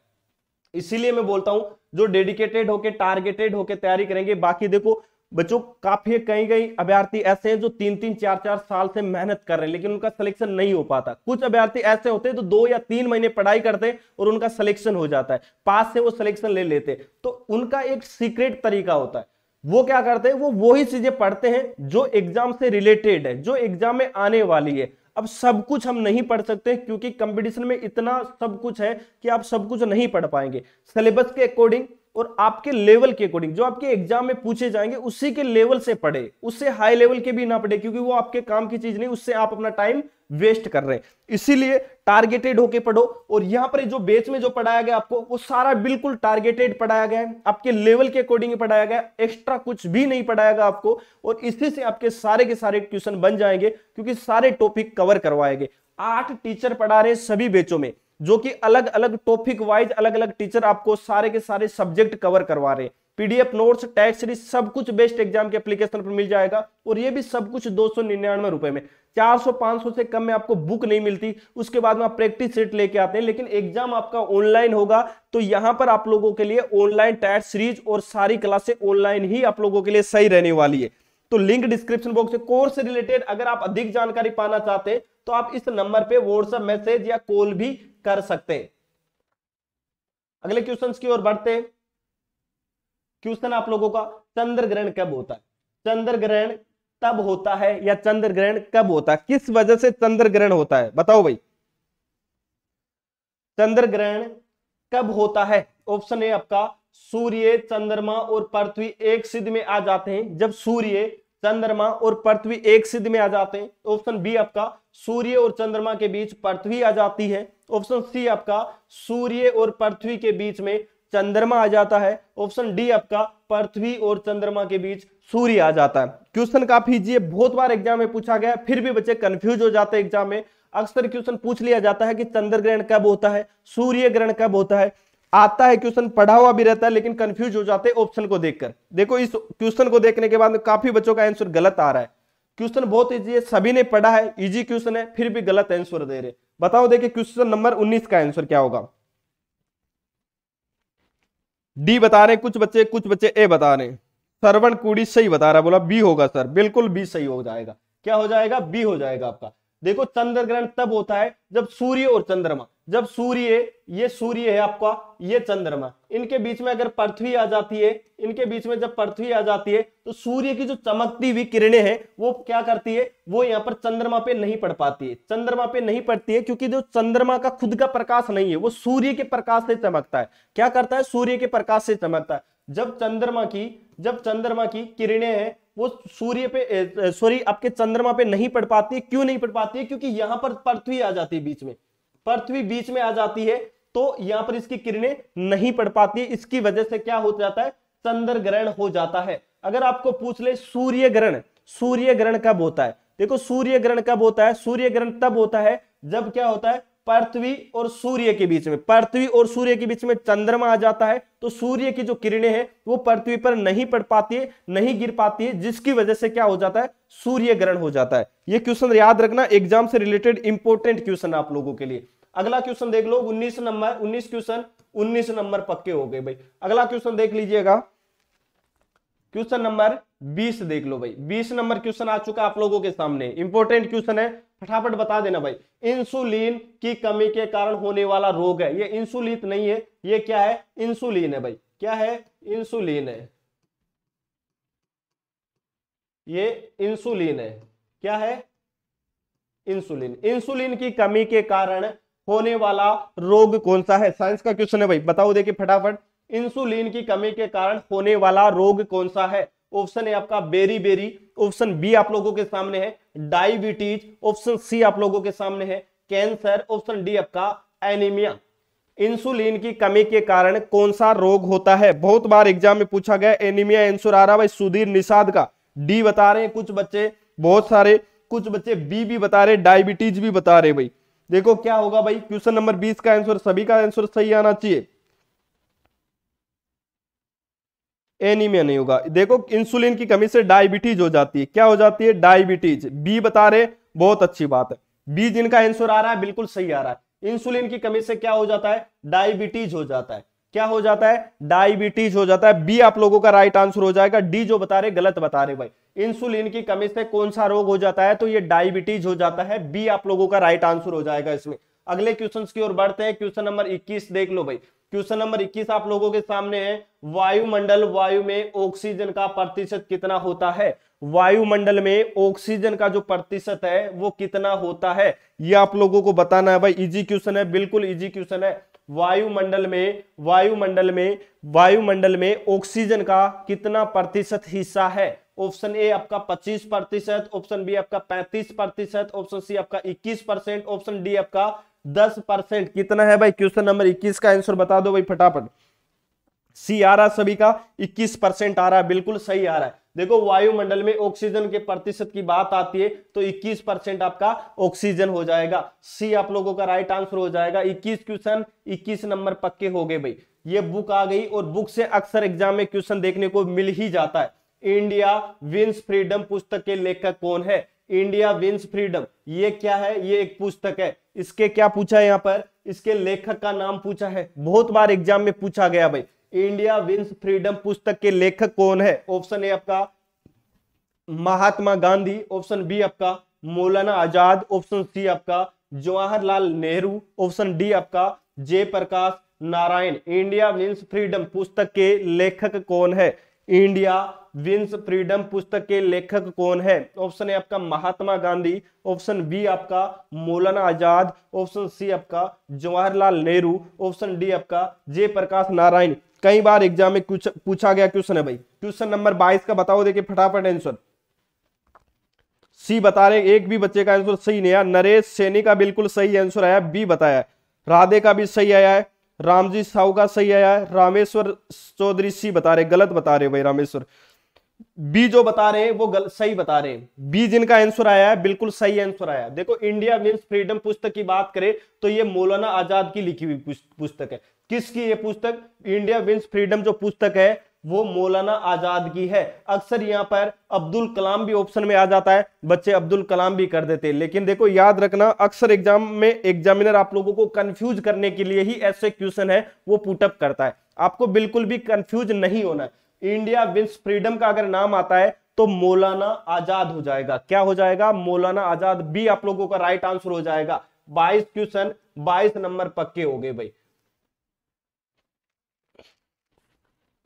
इसीलिए मैं बोलता हूं जो डेडिकेटेड होके टारगेटेड होके तैयारी करेंगे बाकी देखो बच्चों काफी कई कई अभ्यार्थी ऐसे हैं जो तीन तीन चार चार साल से मेहनत कर रहे हैं लेकिन उनका सिलेक्शन नहीं हो पाता कुछ अभ्यार्थी ऐसे होते हैं तो दो या तीन महीने पढ़ाई करते हैं और उनका सिलेक्शन हो जाता है पास से वो सिलेक्शन ले लेते हैं तो उनका एक सीक्रेट तरीका होता है वो क्या करते हैं वो वही चीजें पढ़ते हैं जो एग्जाम से रिलेटेड है जो एग्जाम में आने वाली है अब सब कुछ हम नहीं पढ़ सकते क्योंकि कंपटीशन में इतना सब कुछ है कि आप सब कुछ नहीं पढ़ पाएंगे सिलेबस के अकॉर्डिंग और आपके लेवल के अकॉर्डिंग जो आपके एग्जाम में पूछे जाएंगे उसी के लेवल से पढ़े उससे हाई लेवल के भी ना पढ़े क्योंकि वो आपके काम की चीज नहीं उससे आप अपना टाइम वेस्ट कर रहे हैं इसीलिए टारगेटेड होके पढ़ो और यहां पर जो बेच में जो पढ़ाया गया आपको वो सारा बिल्कुल टारगेटेड पढ़ाया गया है आपके लेवल के अकॉर्डिंग पढ़ाया गया एक्स्ट्रा कुछ भी नहीं पढ़ाया गया आपको और इसी से आपके सारे के सारे ट्यूशन बन जाएंगे क्योंकि सारे टॉपिक कवर करवाएंगे आठ टीचर पढ़ा रहे सभी बेचों में जो कि अलग अलग टॉपिक वाइज अलग अलग टीचर आपको सारे के सारे सब्जेक्ट कवर करवा रहे पीडीएफ नोट्स टेक्स्ट सीरीज सब कुछ बेस्ट एग्जाम के एप्लीकेशन पर मिल जाएगा और ये भी सब कुछ दो सौ रुपए में 400 500 से कम में आपको बुक नहीं मिलती उसके बाद में आप प्रैक्टिस सेट लेके आते हैं लेकिन एग्जाम आपका ऑनलाइन होगा तो यहां पर आप लोगों के लिए ऑनलाइन टैक्स सीरीज और सारी क्लासे ऑनलाइन ही आप लोगों के लिए सही रहने वाली है तो लिंक डिस्क्रिप्शन बॉक्स से कोर्स रिलेटेड अगर आप अधिक जानकारी पाना चाहते हैं तो आप इस नंबर पे व्हाट्सएप मैसेज या कॉल भी कर सकते अगले क्वेश्चन की ओर बढ़ते क्वेश्चन आप लोगों का चंद्र ग्रहण कब होता है चंद्र ग्रहण तब होता है या चंद्र ग्रहण कब होता है किस वजह से चंद्र ग्रहण होता है बताओ भाई चंद्र ग्रहण कब होता है ऑप्शन ए आपका सूर्य चंद्रमा और पृथ्वी एक सिद्ध में आ जाते हैं जब सूर्य चंद्रमा और पृथ्वी एक सिद्ध में आ जाते हैं ऑप्शन तो बी आपका सूर्य और चंद्रमा के बीच पृथ्वी आ जाती है ऑप्शन सी आपका सूर्य और पृथ्वी के बीच में चंद्रमा आ जाता है ऑप्शन डी आपका पृथ्वी और चंद्रमा के बीच सूर्य आ जाता है क्वेश्चन काफी जी बहुत बार एग्जाम में पूछा गया फिर भी बच्चे कंफ्यूज हो जाते हैं एग्जाम में अक्सर क्वेश्चन पूछ लिया जाता है कि चंद्र ग्रहण कब होता है सूर्य ग्रहण कब होता है आता है क्वेश्चन पढ़ा हुआ भी रहता है लेकिन कंफ्यूज हो जाते हैं ऑप्शन को देखकर देखो इस क्वेश्चन को देखने के बाद काफी बच्चों का आंसर गलत आ रहा है क्वेश्चन बहुत इजी है सभी ने पढ़ा है इजी क्वेश्चन है फिर भी गलत आंसर दे रहे बताओ देखिए क्वेश्चन नंबर उन्नीस का आंसर क्या होगा डी बता रहे कुछ बच्चे कुछ बच्चे ए बता रहे सरवण कुड़ी सही बता रहा बोला बी होगा सर बिल्कुल बी सही हो जाएगा क्या हो जाएगा बी हो जाएगा आपका देखो चंद्र ग्रहण तब होता है जब सूर्य और चंद्रमा जब सूर्य ये सूर्य है आपका ये चंद्रमा इनके बीच में अगर पृथ्वी आ जाती है इनके बीच में जब पृथ्वी आ जाती है तो सूर्य की जो चमकती हुई किरणें हैं वो क्या करती है वो यहाँ पर चंद्रमा पे नहीं पड़ पाती है चंद्रमा पे नहीं पड़ती है क्योंकि जो चंद्रमा का खुद का प्रकाश नहीं है वो सूर्य के प्रकाश से चमकता है क्या करता है सूर्य के प्रकाश से चमकता है जब चंद्रमा की जब चंद्रमा की किरणें हैं वो सूर्य पे सॉरी आपके चंद्रमा पे नहीं पड़ पाती है क्यों नहीं पड़ पाती है क्योंकि यहां पर पृथ्वी आ जाती है बीच में पृथ्वी बीच में आ जाती है तो यहां पर इसकी किरणें नहीं पड़ पाती इसकी वजह से क्या हो जाता है चंद्र ग्रहण हो जाता है अगर आपको पूछ ले सूर्य ग्रहण सूर्य ग्रहण कब होता है देखो सूर्य ग्रहण कब होता है सूर्य ग्रहण तब होता है जब क्या होता है पृथ्वी और सूर्य के बीच में पृथ्वी और सूर्य के बीच में चंद्रमा आ जाता है तो सूर्य की जो किरणें हैं वो पृथ्वी पर नहीं पड़ पाती है नहीं गिर पाती है जिसकी वजह से क्या हो जाता है सूर्य ग्रहण हो जाता है ये क्वेश्चन याद रखना एग्जाम से रिलेटेड इंपोर्टेंट क्वेश्चन आप लोगों के लिए अगला क्वेश्चन देख लो उन्नीस नंबर उन्नीस क्वेश्चन उन्नीस नंबर पक्के हो गए भाई अगला क्वेश्चन देख लीजिएगा क्वेश्चन नंबर बीस देख लो भाई बीस नंबर क्वेश्चन आ चुका आप लोगों के सामने इंपोर्टेंट क्वेश्चन है फटाफट बता देना भाई इंसुलिन की कमी के कारण होने वाला रोग है ये इंसुलित नहीं है ये क्या है इंसुलिन है भाई क्या है इंसुलिन है ये इंसुलिन है क्या है इंसुलिन इंसुलिन की कमी के कारण होने वाला रोग कौन सा है साइंस का क्वेश्चन है भाई बताओ देखिए फटाफट इंसुलिन की कमी के कारण होने वाला रोग कौन सा है ऑप्शन है आपका बेरी बेरी ऑप्शन बी आप लोगों के सामने है डायबिटीज ऑप्शन सी आप लोगों के सामने है कैंसर ऑप्शन डी आपका एनीमिया इंसुलिन की कमी के कारण कौन सा रोग होता है बहुत बार एग्जाम में पूछा गया एनीमिया आंसर आ रहा भाई सुधीर निषाद का डी बता रहे हैं कुछ बच्चे बहुत सारे कुछ बच्चे बी भी बता रहे डायबिटीज भी बता रहे भाई देखो क्या होगा भाई क्वेश्चन नंबर बीस का आंसर सभी का आंसर सही आना चाहिए एनीमिया नहीं होगा देखो इंसुलिन की कमी से डायबिटीज हो जाती है क्या हो जाती है डायबिटीज बी बता रहे बहुत अच्छी बात है बी जिनका आंसर आ रहा है बिल्कुल सही आ रहा है इंसुलिन की कमी से क्या हो जाता है डायबिटीज हो जाता है क्या हो जाता है डायबिटीज हो जाता है बी आप लोगों का राइट आंसर हो जाएगा डी जो बता रहे गलत बता रहे भाई इंसुलिन की कमी से कौन सा रोग हो जाता है तो ये डायबिटीज हो जाता है बी आप लोगों का राइट आंसर हो जाएगा इसमें अगले क्वेश्चंस की ओर बढ़ते हैं क्वेश्चन नंबर 21 देख लो भाई क्वेश्चन नंबर 21 आप लोगों के सामने है वायुमंडल वायु में ऑक्सीजन का प्रतिशत कितना होता है वायुमंडल में ऑक्सीजन का जो प्रतिशत है वो कितना होता है ये आप लोगों को बताना है भाई इजी क्वेश्चन है बिल्कुल इजी क्वेश्चन है वायुमंडल में वायुमंडल में वायुमंडल में ऑक्सीजन का कितना प्रतिशत हिस्सा है ऑप्शन ए आपका 25 प्रतिशत ऑप्शन बी आपका 35 प्रतिशत ऑप्शन सी आपका 21 परसेंट ऑप्शन डी आपका दस परसेंट कितना है भाई क्वेश्चन नंबर इक्कीस का आंसर बता दो भाई फटाफट सी आ रहा सभी का इक्कीस परसेंट आ रहा है बिल्कुल सही आ रहा है देखो वायुमंडल में ऑक्सीजन के प्रतिशत की बात आती है तो 21 परसेंट आपका ऑक्सीजन हो जाएगा सी आप लोगों का राइट आंसर हो जाएगा 21 क्वेश्चन 21 नंबर पक्के हो गए भाई ये बुक आ गई और बुक से अक्सर एग्जाम में क्वेश्चन देखने को मिल ही जाता है इंडिया विंस फ्रीडम पुस्तक के लेखक कौन है इंडिया विंस फ्रीडम ये क्या है ये एक पुस्तक है इसके क्या पूछा है यहाँ पर इसके लेखक का नाम पूछा है बहुत बार एग्जाम में पूछा गया भाई इंडिया विंस फ्रीडम पुस्तक के लेखक कौन है ऑप्शन ए आपका महात्मा गांधी ऑप्शन बी आपका मौलाना आजाद ऑप्शन सी आपका जवाहरलाल नेहरू ऑप्शन डी आपका Jay Prakash Narayan India wins freedom पुस्तक के लेखक कौन है इंडिया विंस फ्रीडम पुस्तक के लेखक कौन है ऑप्शन ए आपका महात्मा गांधी ऑप्शन बी आपका मौलाना आजाद ऑप्शन सी आपका जवाहरलाल नेहरू ऑप्शन डी आपका जयप्रकाश नारायण कई बार एग्जाम में कुछ पूछा गया क्वेश्चन है भाई क्वेश्चन नंबर बाईस का बताओ देखिए फटाफट आंसर सी बता रहे एक भी बच्चे का आंसर सही नहीं आया नरेश सैनी का बिल्कुल सही आंसर आया बी बताया राधे का भी सही आया है रामजी साहू का सही आया है रामेश्वर चौधरी सी बता रहे गलत बता रहे भाई रामेश्वर बी जो बता रहे हैं वो गल, सही बता रहे हैं बी जिनका आंसर आया है बिल्कुल सही आंसर आया है देखो इंडिया मीन्स फ्रीडम पुस्तक की बात करें तो ये मौलाना आजाद की लिखी हुई पुस्तक है किसकी ये पुस्तक इंडिया विंस फ्रीडम जो पुस्तक है वो मौलाना आजाद की है अक्सर यहाँ पर अब्दुल कलाम भी ऑप्शन में आ जाता है बच्चे अब्दुल कलाम भी कर देते हैं लेकिन देखो याद रखना अक्सर एग्जाम में एग्जामिनर आप लोगों को कंफ्यूज करने के लिए ही ऐसे क्वेश्चन है वो पुटअप करता है आपको बिल्कुल भी कंफ्यूज नहीं होना इंडिया विंस फ्रीडम का अगर नाम आता है तो मौलाना आजाद हो जाएगा क्या हो जाएगा मौलाना आजाद भी आप लोगों का राइट आंसर हो जाएगा बाईस क्वेश्चन बाईस नंबर पक्के हो गए भाई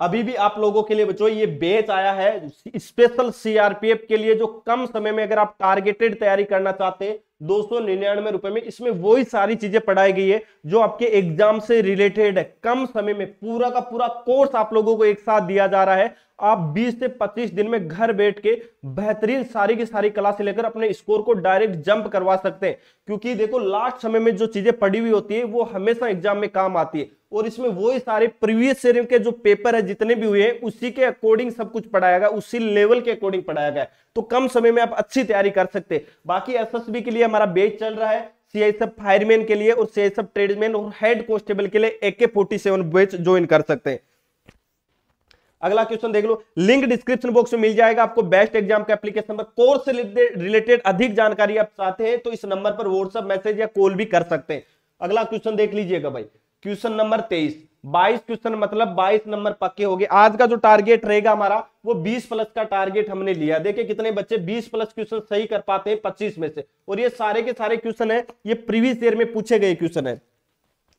अभी भी आप लोगों के लिए बच्चों ये बेच आया है स्पेशल सीआरपीएफ के लिए जो कम समय में अगर आप टारगेटेड तैयारी करना चाहते हैं दो सौ निन्यानवे रुपए में इसमें वही सारी चीजें पढ़ाई गई है जो आपके एग्जाम से रिलेटेड है कम समय में पूरा का पूरा कोर्स आप लोगों को एक साथ दिया जा रहा है आप 20 से 25 दिन में घर बैठ के बेहतरीन सारी की सारी क्लास लेकर अपने स्कोर को डायरेक्ट जंप करवा सकते हैं क्योंकि देखो लास्ट समय में जो चीजें पड़ी हुई होती है वो हमेशा एग्जाम में काम आती है और इसमें वो ही सारे प्रीवियस ईयर के जो पेपर है जितने भी हुए हैं उसी के अकॉर्डिंग सब कुछ पढ़ाया गया उसी लेवल के अकॉर्डिंग पढ़ाया गया तो कम समय में आप अच्छी तैयारी कर सकते हैं बाकी एसएसबी के लिए हमारा बेच चल रहा है सीआई सब फायरमैन के लिए और सीआई सब ट्रेडमैन और हेड कॉन्स्टेबल के लिए AK forty seven batch join कर सकते हैं अगला क्वेश्चन देख लो लिंक डिस्क्रिप्शन बॉक्स में मिल जाएगा आपको बेस्ट एग्जाम के एप्लीकेशन पर कोर्स रिलेटेड अधिक जानकारी आप चाहते हैं तो इस नंबर पर व्हाट्सएप मैसेज या कॉल भी कर सकते हैं अगला क्वेश्चन देख लीजिएगा भाई क्वेश्चन नंबर तेईस बाईस क्वेश्चन मतलब बाईस नंबर पक्के हो गए आज का जो टारगेट रहेगा हमारा वो बीस प्लस का टारगेट हमने लिया देखिए कितने बच्चे बीस प्लस क्वेश्चन सही कर पाते हैं पच्चीस में से और ये सारे के सारे क्वेश्चन है ये प्रीवियस ईयर में पूछे गए क्वेश्चन है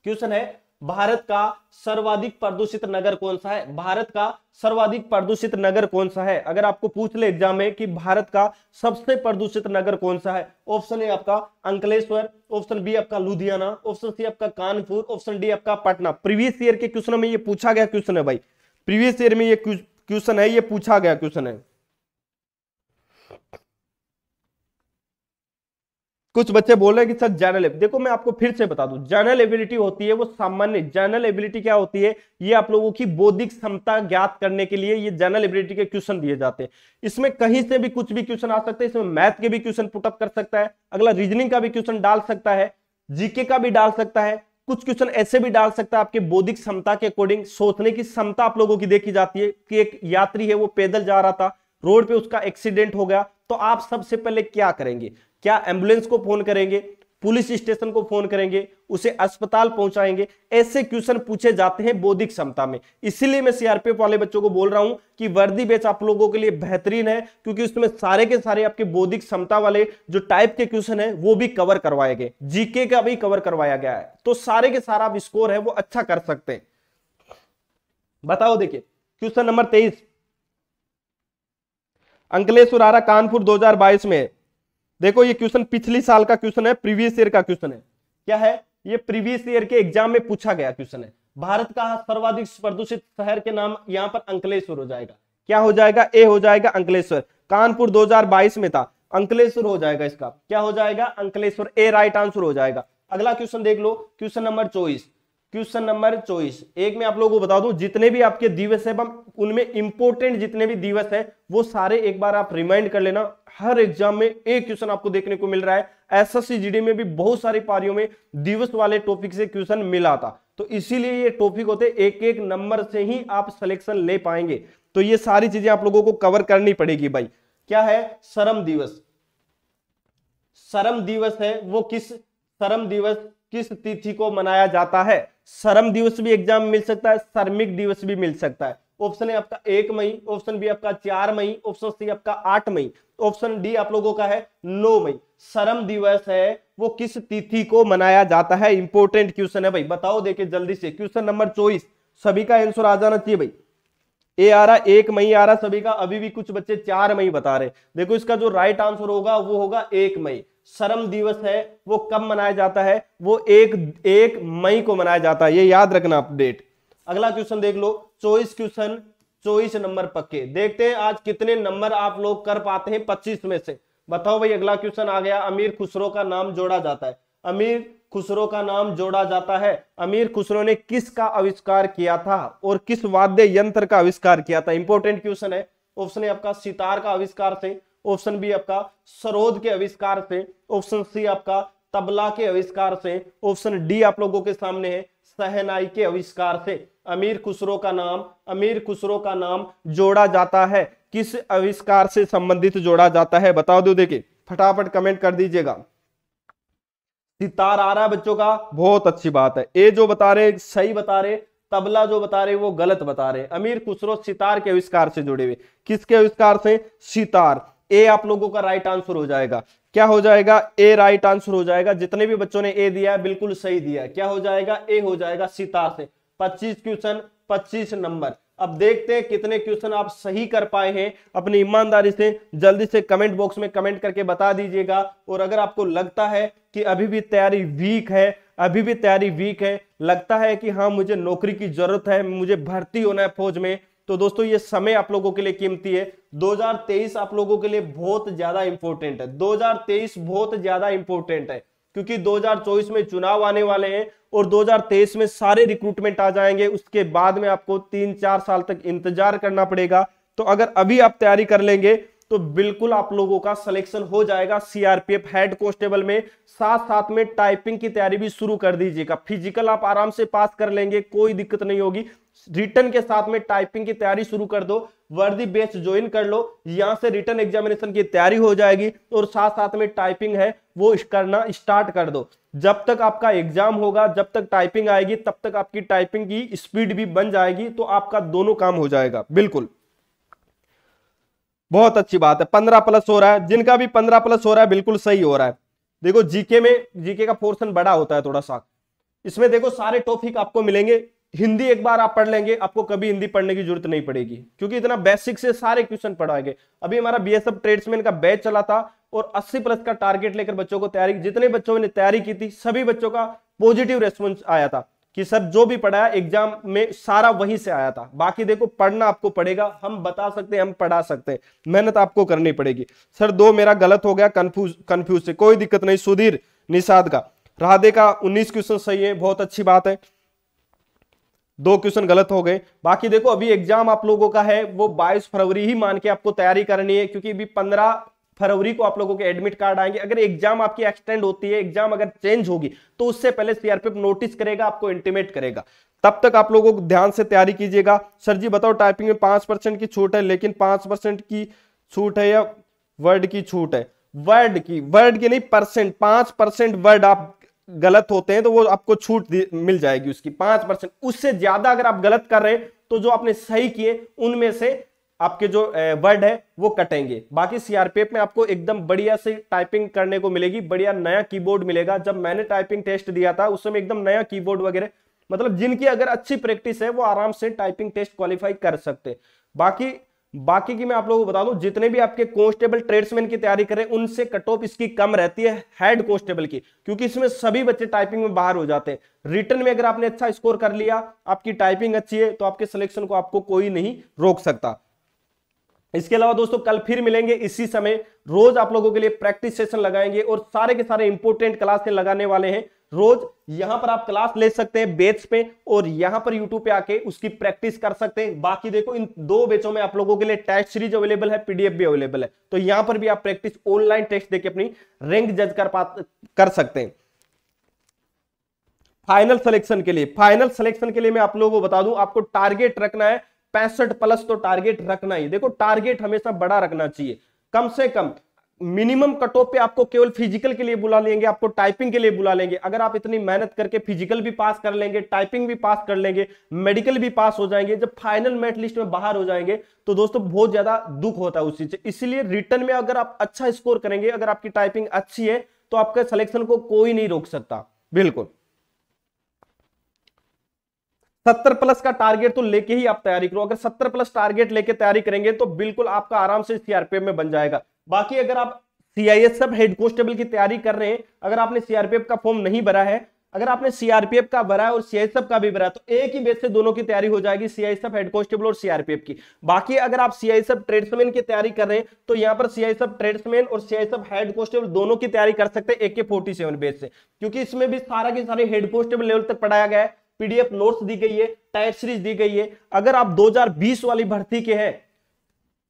क्वेश्चन है भारत का सर्वाधिक प्रदूषित नगर कौन सा है भारत का सर्वाधिक प्रदूषित नगर कौन सा है अगर आपको पूछ ले एग्जाम में कि भारत का सबसे प्रदूषित नगर कौन सा है ऑप्शन ए आपका अंकलेश्वर ऑप्शन बी आपका लुधियाना ऑप्शन सी आपका कानपुर ऑप्शन डी आपका पटना प्रीवियस ईयर के क्वेश्चन में ये पूछा गया क्वेश्चन है भाई प्रीवियस ईयर में ये क्वेश्चन है ये पूछा गया क्वेश्चन है कुछ बच्चे बोल रहे हैं कि सर जनरल देखो मैं आपको फिर से बता दूं जनरल एबिलिटी होती है वो सामान्य जनरल एबिलिटी क्या होती है ये आप लोगों की बौद्धिक क्षमता ज्ञात करने के लिए ये जनरल एबिलिटी के क्वेश्चन दिए जाते हैं इसमें कहीं से भी कुछ भी क्वेश्चन आ सकते हैं इसमें मैथ के भी क्वेश्चन पुटअप कर सकता है अगला रीजनिंग का भी क्वेश्चन डाल सकता है जीके का भी डाल सकता है कुछ क्वेश्चन ऐसे भी डाल सकता है आपके बौद्धिक क्षमता के अकॉर्डिंग सोचने की क्षमता आप लोगों की देखी जाती है कि एक यात्री है वो पैदल जा रहा था रोड पे उसका एक्सीडेंट हो गया तो आप सबसे पहले क्या करेंगे क्या एम्बुलेंस को फोन करेंगे पुलिस स्टेशन को फोन करेंगे उसे अस्पताल पहुंचाएंगे ऐसे क्वेश्चन पूछे जाते हैं बौद्धिक क्षमता में इसीलिए मैं सीआरपीएफ वाले बच्चों को बोल रहा हूं कि वर्दी बेच आप लोगों के लिए बेहतरीन है क्योंकि उसमें सारे के सारे आपके बौद्धिक क्षमता वाले जो टाइप के क्वेश्चन है वो भी कवर करवाए गए जीके का भी कवर करवाया गया है तो सारे के सारा आप स्कोर है वो अच्छा कर सकते हैं बताओ देखिए क्वेश्चन नंबर तेईस अंकलेश्वर आरा कानपुर दो में देखो ये क्वेश्चन पिछले साल का क्वेश्चन है प्रीवियस ईयर का क्वेश्चन है क्या है ये प्रीवियस ईयर के एग्जाम में पूछा गया क्वेश्चन है भारत का सर्वाधिक प्रदूषित शहर के नाम यहाँ पर अंकलेश्वर हो जाएगा क्या हो जाएगा ए हो जाएगा अंकलेश्वर कानपुर 2022 में था अंकलेश्वर हो जाएगा इसका क्या हो जाएगा अंकलेश्वर ए राइट आंसर हो जाएगा अगला क्वेश्चन देख लो क्वेश्चन नंबर चौबीस क्वेश्चन नंबर चौबीस एक में आप लोगों को बता दूं जितने भी आपके दिवस है उनमें इंपोर्टेंट जितने भी दिवस है वो सारे एक बार आप रिमाइंड कर लेना हर एग्जाम में एक क्वेश्चन आपको देखने को मिल रहा है एस जीडी में भी बहुत सारी पारियों में दिवस वाले टॉपिक से क्वेश्चन मिला था तो इसीलिए ये टॉपिक होते एक एक नंबर से ही आप सिलेक्शन ले पाएंगे तो ये सारी चीजें आप लोगों को कवर करनी पड़ेगी भाई क्या है शरम दिवस शरम दिवस है वो किस शरम दिवस किस तिथि को मनाया जाता है शर्म दिवस भी एग्जाम मिल सकता है शर्मिक दिवस भी मिल सकता है ऑप्शन है आपका एक मई ऑप्शन बी आपका चार मई ऑप्शन सी आपका आठ मई ऑप्शन डी आप लोगों का है नौ मई शर्म दिवस है वो किस तिथि को मनाया जाता है इंपोर्टेंट क्वेश्चन है भाई बताओ देखे जल्दी से क्वेश्चन नंबर चौबीस सभी का आंसर आ जाना चाहिए भाई ए आ रहा एक मई आ रहा सभी का अभी भी कुछ बच्चे चार मई बता रहे देखो इसका जो राइट आंसर होगा वो होगा एक मई शर्म दिवस है वो कब मनाया जाता है वो एक एक मई को मनाया जाता है ये याद रखना अपडेट अगला क्वेश्चन देख लो चौबीस क्वेश्चन चौबीस नंबर पक्के देखते हैं आज कितने नंबर आप लोग कर पाते हैं पच्चीस में से बताओ भाई अगला क्वेश्चन आ गया अमीर खुसरो का नाम जोड़ा जाता है अमीर खुसरो का नाम जोड़ा जाता है अमीर खुसरो ने किसका आविष्कार किया था और किस वाद्य यंत्र का आविष्कार किया था इंपोर्टेंट क्वेश्चन है ऑप्शन आपका सितार का आविष्कार से ऑप्शन बी आपका सरोद के आविष्कार से ऑप्शन सी आपका तबला के आविष्कार से ऑप्शन डी आप लोगों के सामने है सहनाई के आविष्कार से अमीर खुसरो का नाम अमीर खुसरो का नाम जोड़ा जाता है किस आविष्कार से संबंधित जोड़ा जाता है बताओ दो तो देखे फटाफट कमेंट कर दीजिएगा सितार आ रहा है बच्चों का बहुत अच्छी बात है ए जो बता रहे सही बता रहे तबला जो बता रहे वो गलत बता रहे अमीर खुसरो सितार के आविष्कार से जुड़े हुए किसके आविष्कार से सितार ए आप लोगों का राइट आंसर हो जाएगा क्या हो जाएगा ए राइट आंसर हो जाएगा जितने भी बच्चों ने ए दिया है बिल्कुल सही दिया है क्या हो जाएगा ए हो जाएगा सितार से 25 क्वेश्चन 25 नंबर अब देखते हैं कितने क्वेश्चन आप सही कर पाए हैं अपनी ईमानदारी से जल्दी से कमेंट बॉक्स में कमेंट करके बता दीजिएगा और अगर आपको लगता है कि अभी भी तैयारी वीक है अभी भी तैयारी वीक है लगता है कि हाँ मुझे नौकरी की जरूरत है मुझे भर्ती होना है फौज में तो दोस्तों ये समय आप लोगों के लिए कीमती है 2023 आप लोगों के लिए बहुत ज्यादा इंपॉर्टेंट है 2023 बहुत ज्यादा इंपॉर्टेंट है क्योंकि 2024 में चुनाव आने वाले हैं और 2023 में सारे रिक्रूटमेंट आ जाएंगे उसके बाद में आपको तीन चार साल तक इंतजार करना पड़ेगा तो अगर अभी आप तैयारी कर लेंगे तो बिल्कुल आप लोगों का सिलेक्शन हो जाएगा सीआरपीएफ हेड कॉन्स्टेबल में साथ साथ में टाइपिंग की तैयारी भी शुरू कर दीजिएगा फिजिकल आप आराम से पास कर लेंगे कोई दिक्कत नहीं होगी रिटर्न के साथ में टाइपिंग की तैयारी शुरू कर दो वर्दी बेस ज्वाइन कर लो यहाँ से रिटर्न एग्जामिनेशन की तैयारी हो जाएगी और साथ साथ में टाइपिंग है वो करना स्टार्ट कर दो जब तक आपका एग्जाम होगा जब तक टाइपिंग आएगी तब तक आपकी टाइपिंग की स्पीड भी बन जाएगी तो आपका दोनों काम हो जाएगा बिल्कुल बहुत अच्छी बात है पंद्रह प्लस हो रहा है जिनका भी पंद्रह प्लस हो रहा है बिल्कुल सही हो रहा है देखो जीके में जीके का पोर्सन बड़ा होता है थोड़ा सा इसमें देखो सारे टॉपिक आपको मिलेंगे हिंदी एक बार आप पढ़ लेंगे आपको कभी हिंदी पढ़ने की जरूरत नहीं पड़ेगी क्योंकि इतना बेसिक से सारे क्वेश्चन पढ़ाएंगे अभी हमारा बीएसएफ ट्रेड्समैन का बैच चला था और 80 प्लस का टारगेट लेकर बच्चों को तैयारी जितने बच्चों ने तैयारी की थी सभी बच्चों का पॉजिटिव रेस्पॉन्स आया था कि सर जो भी पढ़ाया एग्जाम में सारा वहीं से आया था बाकी देखो पढ़ना आपको पड़ेगा हम बता सकते हैं हम पढ़ा सकते हैं मेहनत आपको करनी पड़ेगी सर दो मेरा गलत हो गया कंफ्यूज कंफ्यूज से कोई दिक्कत नहीं सुधीर निषाद का राधे का 19 क्वेश्चन सही है बहुत अच्छी बात है दो क्वेश्चन गलत हो गए बाकी देखो अभी एग्जाम आप लोगों का है वो 22 फरवरी ही मान के आपको तैयारी करनी है क्योंकि अभी 15 फरवरी को आप लोगों के एडमिट कार्ड आएंगे अगर एग्जाम आपकी एक्सटेंड होती है एग्जाम अगर चेंज होगी तो उससे पहले सीआरपीएफ नोटिस करेगा आपको इंटीमेट करेगा तब तक आप लोगों को ध्यान से तैयारी कीजिएगा सर जी बताओ टाइपिंग में पांच परसेंट की छूट है लेकिन पांच परसेंट की छूट है या वर्ड की छूट है वर्ड की वर्ड की नहीं परसेंट पांच परसेंट वर्ड आप गलत होते हैं तो वो आपको छूट मिल जाएगी उसकी पांच परसेंट उससे ज्यादा अगर आप गलत कर रहे हैं तो जो आपने सही किए उनमें से आपके जो वर्ड है वो कटेंगे बाकी सीआरपीएफ में आपको एकदम बढ़िया से टाइपिंग करने को मिलेगी बढ़िया नया कीबोर्ड मिलेगा जब मैंने टाइपिंग टेस्ट दिया था उस समय एकदम नया कीबोर्ड वगैरह मतलब जिनकी अगर अच्छी प्रैक्टिस है वो आराम से टाइपिंग टेस्ट क्वालिफाई कर सकते बाकी बाकी की मैं आप लोगों को बता दूं जितने भी आपके कॉन्स्टेबल ट्रेड्समैन की तैयारी करें उनसे कट ऑफ इसकी कम रहती है हेड कॉन्स्टेबल की क्योंकि इसमें सभी बच्चे टाइपिंग में बाहर हो जाते हैं रिटर्न में अगर आपने अच्छा स्कोर कर लिया आपकी टाइपिंग अच्छी है तो आपके सिलेक्शन को आपको कोई नहीं रोक सकता इसके अलावा दोस्तों कल फिर मिलेंगे इसी समय रोज आप लोगों के लिए प्रैक्टिस सेशन लगाएंगे और सारे के सारे इंपोर्टेंट क्लास लगाने वाले हैं रोज यहां पर आप क्लास ले सकते हैं बेच पे और यहां पर यूट्यूब पे आके उसकी प्रैक्टिस कर सकते हैं बाकी देखो इन दो बेचों में आप लोगों के लिए टेस्ट सीरीज अवेलेबल है पीडीएफ भी अवेलेबल है तो यहां पर भी आप प्रैक्टिस ऑनलाइन टेस्ट देके अपनी रैंक जज कर पा कर सकते हैं फाइनल सिलेक्शन के लिए फाइनल सिलेक्शन के लिए मैं आप लोगों को बता दूं आपको टारगेट रखना है पैंसठ प्लस तो टारगेट रखना ही देखो टारगेट हमेशा बड़ा रखना चाहिए कम से कम मिनिमम कट ऑफ पे आपको केवल फिजिकल के लिए बुला लेंगे आपको टाइपिंग के लिए बुला लेंगे अगर आप इतनी मेहनत करके फिजिकल भी पास कर लेंगे टाइपिंग भी पास कर लेंगे मेडिकल भी पास हो जाएंगे जब फाइनल मेट लिस्ट में बाहर हो जाएंगे तो दोस्तों बहुत ज्यादा दुख होता है उस चीज से इसलिए रिटर्न में अगर आप अच्छा स्कोर करेंगे अगर आपकी टाइपिंग अच्छी है तो आपके सिलेक्शन को कोई नहीं रोक सकता बिल्कुल सत्तर प्लस का टारगेट तो लेके ही आप तैयारी करो अगर सत्तर प्लस टारगेट लेके तैयारी करेंगे तो बिल्कुल आपका आराम से सीआरपीएफ में बन जाएगा बाकी अगर आप सीआईएस सब हेड कॉन्स्टेबल की तैयारी कर रहे हैं अगर आपने सीआरपीएफ का फॉर्म नहीं भरा है अगर आपने सीआरपीएफ का भरा है और सीआईएसएफ का भी भरा तो एक ही बेच से दोनों की तैयारी हो जाएगी सीआईएसएफ हेड कॉन्स्टेबल और सीआरपीएफ की बाकी अगर आप सीआईएसएफ ट्रेड्समैन की तैयारी कर रहे हैं तो यहां पर सीआईएसएफ ट्रेड्समैन और सीआईएसएफ हेड कॉन्स्टेबल दोनों की तैयारी कर सकते हैं एके फोर्टी सेवन से क्योंकि इसमें भी सारा के सारे हेड कॉन्स्टेबल लेवल तक पढ़ाया गया है पीडीएफ नोट्स दी गई है टायर सीरीज दी गई है अगर आप 2020 वाली भर्ती के हैं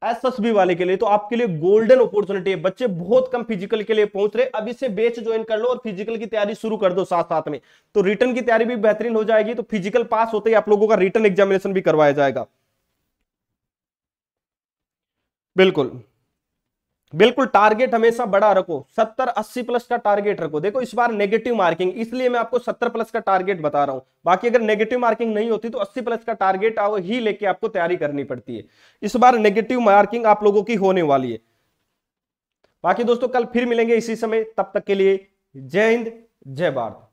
एसएसबी वाले के लिए तो आपके लिए गोल्डन अपॉर्चुनिटी है बच्चे बहुत कम फिजिकल के लिए पहुंच रहे अभी से बेच ज्वाइन कर लो और फिजिकल की तैयारी शुरू कर दो साथ साथ में तो रिटर्न की तैयारी भी बेहतरीन हो जाएगी तो फिजिकल पास होते ही आप लोगों का रिटर्न एग्जामिनेशन भी करवाया जाएगा बिल्कुल बिल्कुल टारगेट हमेशा बड़ा रखो सत्तर अस्सी प्लस का टारगेट रखो देखो इस बार नेगेटिव मार्किंग इसलिए मैं आपको सत्तर प्लस का टारगेट बता रहा हूं बाकी अगर नेगेटिव मार्किंग नहीं होती तो अस्सी प्लस का टारगेट आओ ही लेके आपको तैयारी करनी पड़ती है इस बार नेगेटिव मार्किंग आप लोगों की होने वाली है बाकी दोस्तों कल फिर मिलेंगे इसी समय तब तक के लिए जय हिंद जय भारत